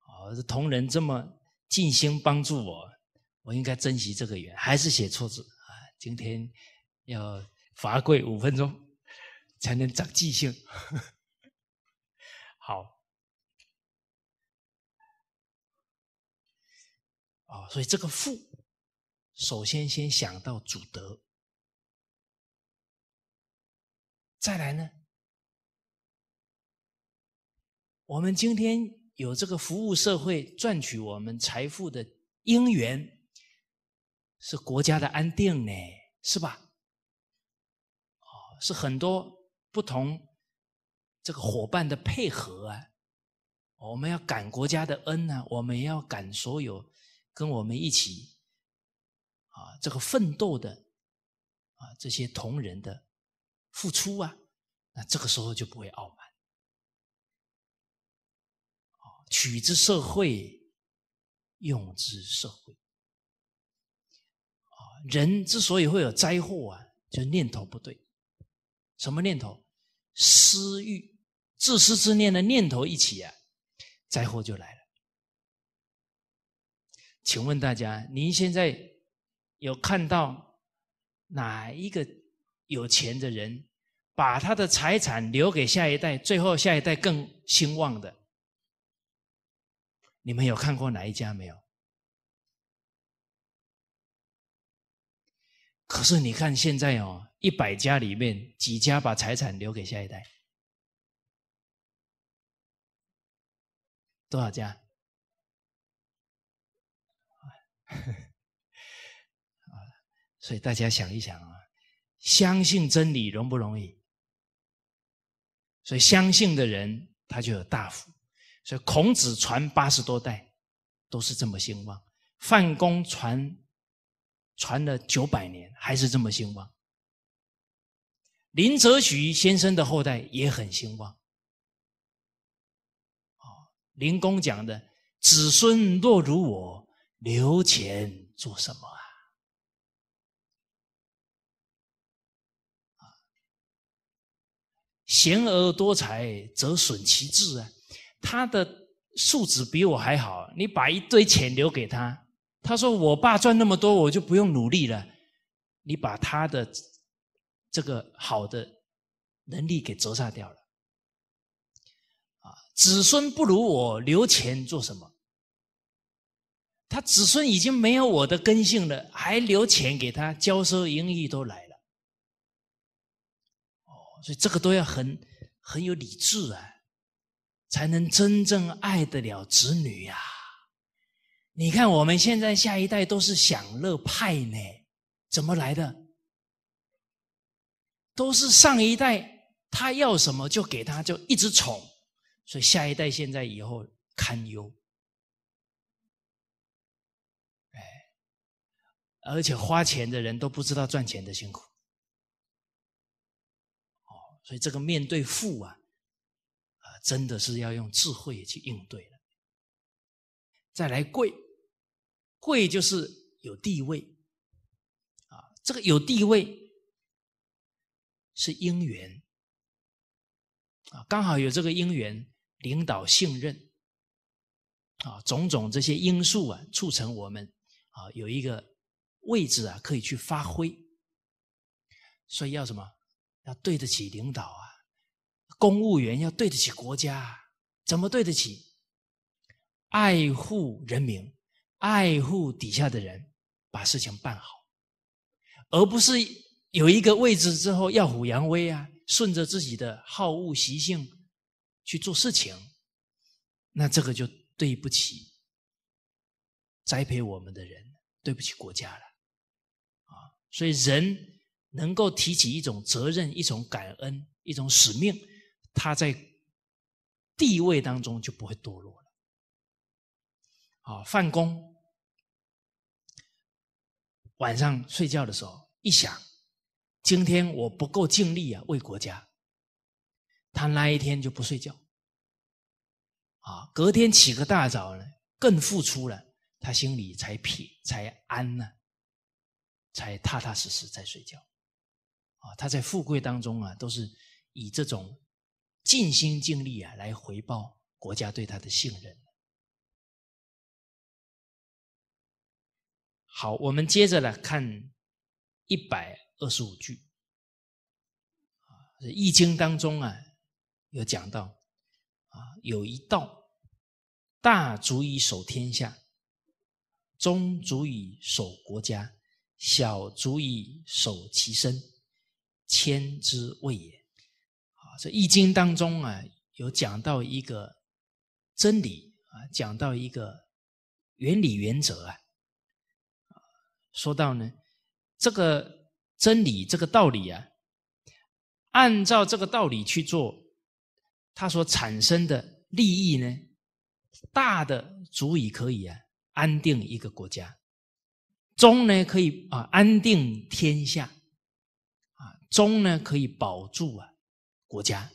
啊。同仁这么尽心帮助我，我应该珍惜这个缘。还是写错字啊，今天要罚跪五分钟才能长记性。好。啊，所以这个富，首先先想到祖德。再来呢，我们今天有这个服务社会、赚取我们财富的因缘，是国家的安定呢，是吧？哦，是很多不同这个伙伴的配合啊，我们要感国家的恩呢，我们要感所有。跟我们一起，啊，这个奋斗的，啊，这些同仁的付出啊，那这个时候就不会傲慢。啊，取之社会，用之社会。啊，人之所以会有灾祸啊，就念头不对。什么念头？私欲、自私自念的念头一起啊，灾祸就来了。请问大家，您现在有看到哪一个有钱的人把他的财产留给下一代，最后下一代更兴旺的？你们有看过哪一家没有？可是你看现在哦，一百家里面几家把财产留给下一代？多少家？所以大家想一想啊，相信真理容不容易？所以相信的人他就有大福。所以孔子传八十多代，都是这么兴旺；范公传传了九百年，还是这么兴旺。林则徐先生的后代也很兴旺。哦，林公讲的“子孙若如我”。留钱做什么啊？贤而多财，则损其志啊。他的素质比我还好，你把一堆钱留给他，他说我爸赚那么多，我就不用努力了。你把他的这个好的能力给折煞掉了啊！子孙不如我，留钱做什么？他子孙已经没有我的根性了，还留钱给他，骄奢淫逸都来了。哦，所以这个都要很很有理智啊，才能真正爱得了子女呀。你看我们现在下一代都是享乐派呢，怎么来的？都是上一代他要什么就给他，就一直宠，所以下一代现在以后堪忧。而且花钱的人都不知道赚钱的辛苦，哦，所以这个面对富啊，啊真的是要用智慧去应对了。再来贵，贵就是有地位，啊，这个有地位是因缘，啊，刚好有这个因缘领导信任，啊，种种这些因素啊促成我们啊有一个。位置啊，可以去发挥，所以要什么？要对得起领导啊！公务员要对得起国家，怎么对得起？爱护人民，爱护底下的人，把事情办好，而不是有一个位置之后耀武扬威啊，顺着自己的好恶习性去做事情，那这个就对不起栽培我们的人，对不起国家了。所以人能够提起一种责任、一种感恩、一种使命，他在地位当中就不会堕落了。啊，范公晚上睡觉的时候一想，今天我不够尽力啊，为国家，他那一天就不睡觉。啊，隔天起个大早呢，更付出了，他心里才平才安呢。才踏踏实实，在睡觉，啊，他在富贵当中啊，都是以这种尽心尽力啊，来回报国家对他的信任。好，我们接着来看一百二十五句。啊，《易经》当中啊，有讲到，啊，有一道，大足以守天下，中足以守国家。小足以守其身，谦之谓也。啊，这《易经》当中啊，有讲到一个真理啊，讲到一个原理原则啊。说到呢，这个真理这个道理啊，按照这个道理去做，它所产生的利益呢，大的足以可以啊安定一个国家。忠呢可以啊安定天下，啊忠呢可以保住啊国家，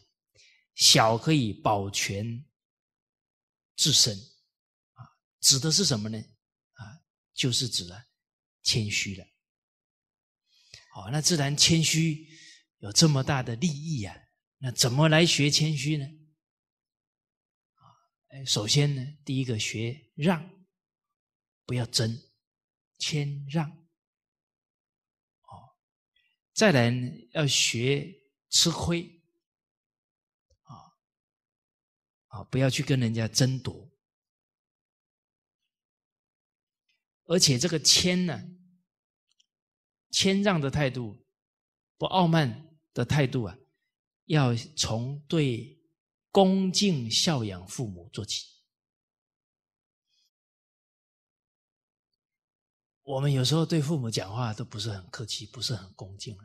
小可以保全自身，啊指的是什么呢？啊就是指的谦虚了。好，那自然谦虚有这么大的利益呀。那怎么来学谦虚呢？啊，首先呢，第一个学让，不要争。谦让，哦，再来要学吃亏，啊，啊，不要去跟人家争夺。而且这个谦呢，谦让的态度，不傲慢的态度啊，要从对恭敬孝养父母做起。我们有时候对父母讲话都不是很客气，不是很恭敬了。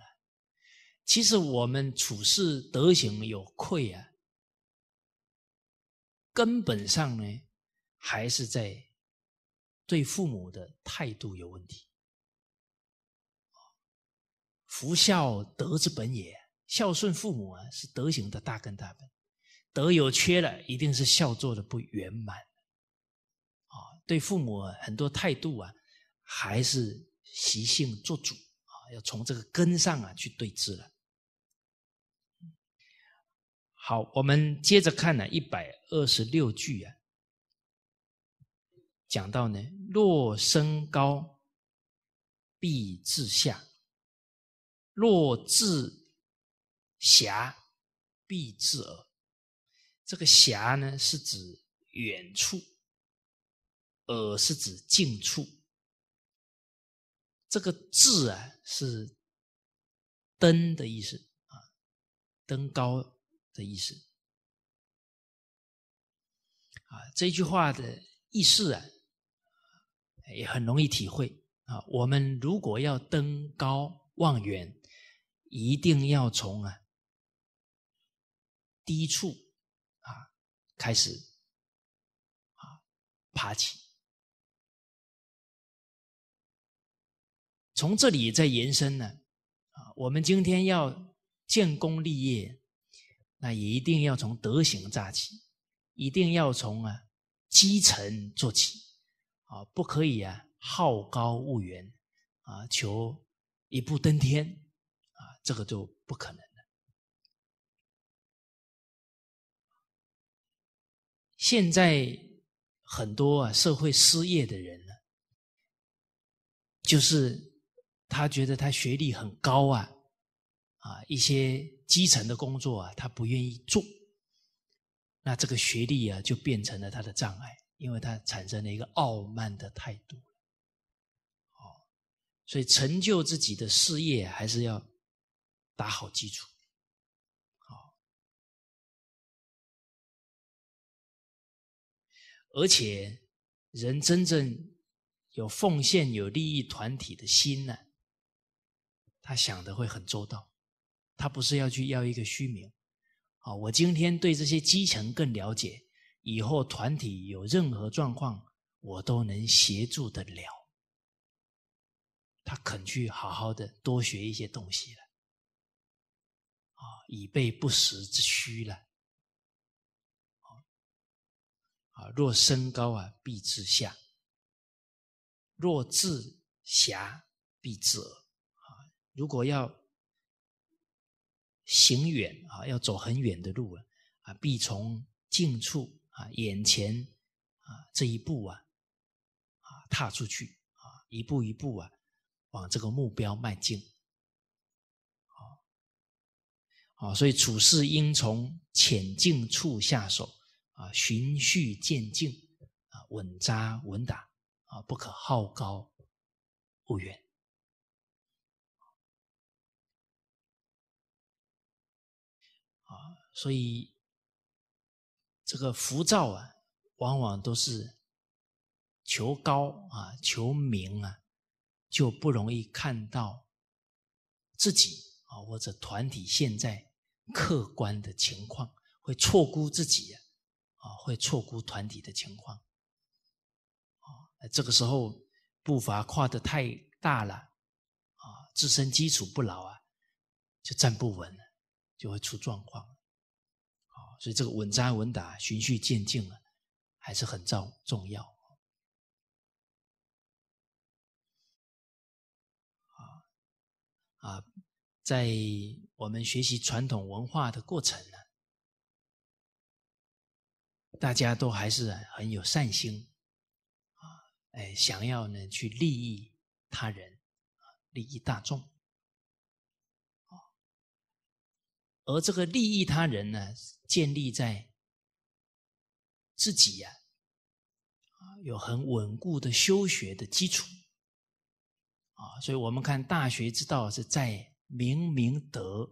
其实我们处事德行有愧啊，根本上呢还是在对父母的态度有问题。夫孝，德之本也。孝顺父母啊，是德行的大根大本。德有缺了，一定是孝做的不圆满。啊，对父母很多态度啊。还是习性作主啊，要从这个根上啊去对治了。好，我们接着看呢，一百二十六句啊，讲到呢，若升高，必自下；若自狭，必自耳。这个狭呢，是指远处；耳是指近处。这个“字啊，是登的意思啊，登高的意思。啊，这句话的意思啊，也很容易体会啊。我们如果要登高望远，一定要从啊低处啊开始啊爬起。从这里在延伸呢，啊，我们今天要建功立业，那也一定要从德行扎起，一定要从啊基层做起，啊，不可以啊好高骛远，啊，求一步登天，啊，这个就不可能了。现在很多啊社会失业的人呢，就是。他觉得他学历很高啊，啊，一些基层的工作啊，他不愿意做，那这个学历啊，就变成了他的障碍，因为他产生了一个傲慢的态度。哦，所以成就自己的事业，还是要打好基础。好，而且人真正有奉献、有利益团体的心呢。他想的会很周到，他不是要去要一个虚名，啊，我今天对这些基层更了解，以后团体有任何状况，我都能协助得了。他肯去好好的多学一些东西了，啊，以备不时之需了。啊，若身高啊，必自下；若志狭，必自恶。如果要行远啊，要走很远的路了啊，必从近处啊，眼前啊这一步啊啊踏出去啊，一步一步啊往这个目标迈进啊，所以处事应从浅近处下手啊，循序渐进啊，稳扎稳打啊，不可好高骛远。所以，这个浮躁啊，往往都是求高啊、求名啊，就不容易看到自己啊或者团体现在客观的情况，会错估自己啊，啊会错估团体的情况，啊这个时候步伐跨得太大了，啊自身基础不牢啊，就站不稳，就会出状况。所以这个稳扎稳打、循序渐进啊，还是很重重要。啊啊，在我们学习传统文化的过程呢，大家都还是很有善心啊，哎，想要呢去利益他人，利益大众。而这个利益他人呢，建立在自己呀，啊有很稳固的修学的基础，啊，所以我们看大学之道是在明明德，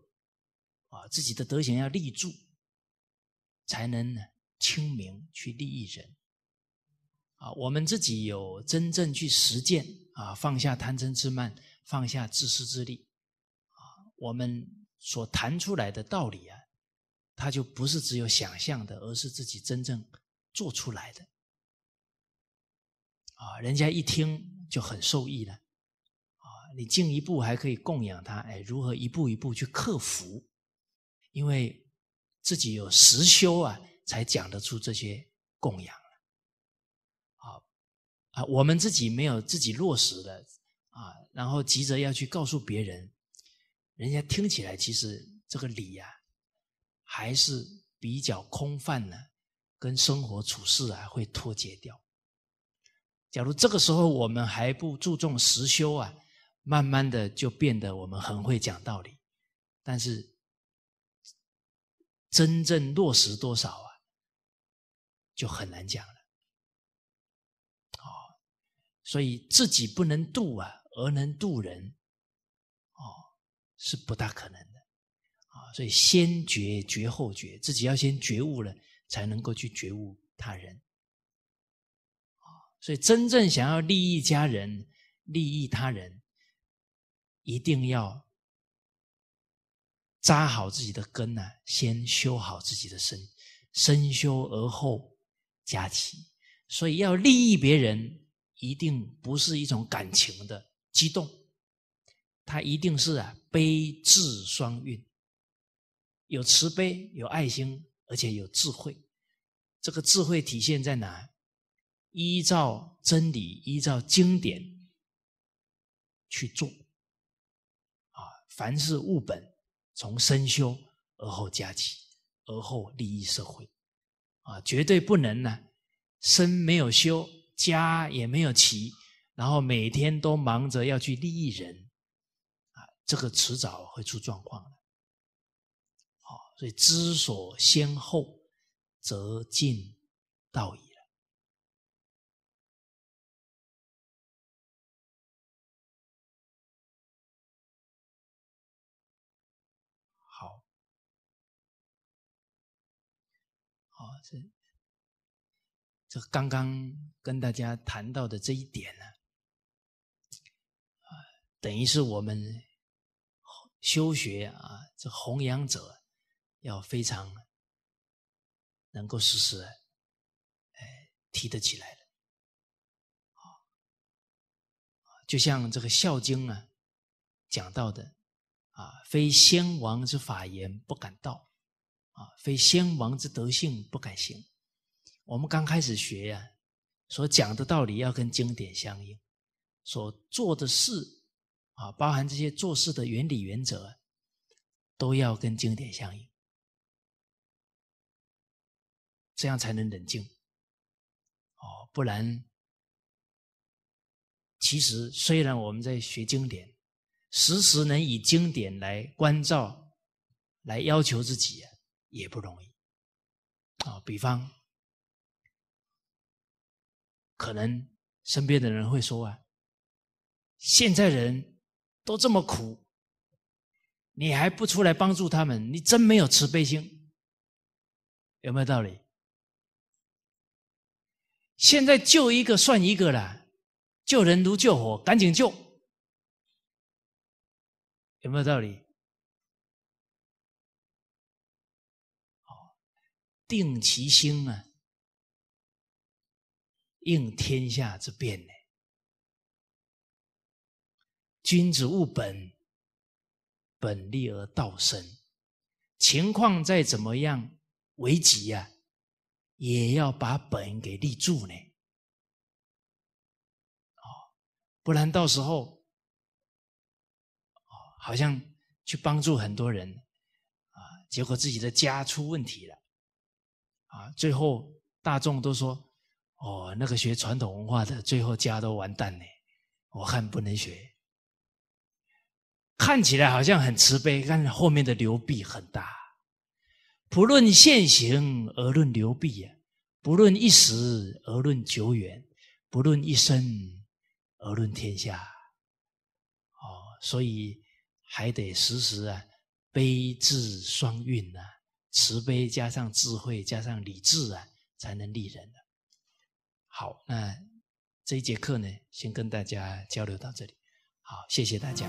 啊，自己的德行要立住，才能呢清明去利益人，啊，我们自己有真正去实践啊，放下贪嗔痴慢，放下自私自利，啊，我们。所谈出来的道理啊，他就不是只有想象的，而是自己真正做出来的啊！人家一听就很受益了啊！你进一步还可以供养他，哎，如何一步一步去克服？因为自己有实修啊，才讲得出这些供养。啊啊，我们自己没有自己落实的啊，然后急着要去告诉别人。人家听起来其实这个理呀，还是比较空泛的，跟生活处事啊会脱节掉。假如这个时候我们还不注重实修啊，慢慢的就变得我们很会讲道理，但是真正落实多少啊，就很难讲了。哦，所以自己不能渡啊，而能渡人。是不大可能的，啊，所以先觉觉后觉，自己要先觉悟了，才能够去觉悟他人。啊，所以真正想要利益家人、利益他人，一定要扎好自己的根呢，先修好自己的身，身修而后家齐。所以要利益别人，一定不是一种感情的激动。他一定是啊，悲智双运，有慈悲，有爱心，而且有智慧。这个智慧体现在哪？依照真理，依照经典去做。啊，凡事务本，从身修而后家齐，而后利益社会。啊，绝对不能呢，身没有修，家也没有齐，然后每天都忙着要去利益人。这个迟早会出状况的，好，所以知所先后，则近道矣了。好，好，这这刚刚跟大家谈到的这一点呢，啊，等于是我们。修学啊，这弘扬者要非常能够实施，哎，提得起来的。啊，就像这个《孝经》啊讲到的，啊，非先王之法言不敢道，啊，非先王之德性不敢行。我们刚开始学呀，所讲的道理要跟经典相应，所做的事。啊，包含这些做事的原理原则，都要跟经典相应，这样才能冷静。哦，不然，其实虽然我们在学经典，时时能以经典来关照、来要求自己，也不容易。啊，比方，可能身边的人会说啊，现在人。都这么苦，你还不出来帮助他们？你真没有慈悲心，有没有道理？现在救一个算一个了，救人如救火，赶紧救，有没有道理？好，定其心啊，应天下之变呢。君子务本，本立而道生。情况再怎么样危急呀，也要把本给立住呢。哦，不然到时候，哦，好像去帮助很多人，啊，结果自己的家出问题了，啊，最后大众都说，哦，那个学传统文化的，最后家都完蛋了，我恨不能学。看起来好像很慈悲，但是后面的流弊很大。不论现行而论流弊，不论一时而论久远，不论一生而论天下，哦，所以还得时时啊，悲智双运呐，慈悲加上智慧加上理智啊，才能利人。好，那这一节课呢，先跟大家交流到这里。好，谢谢大家。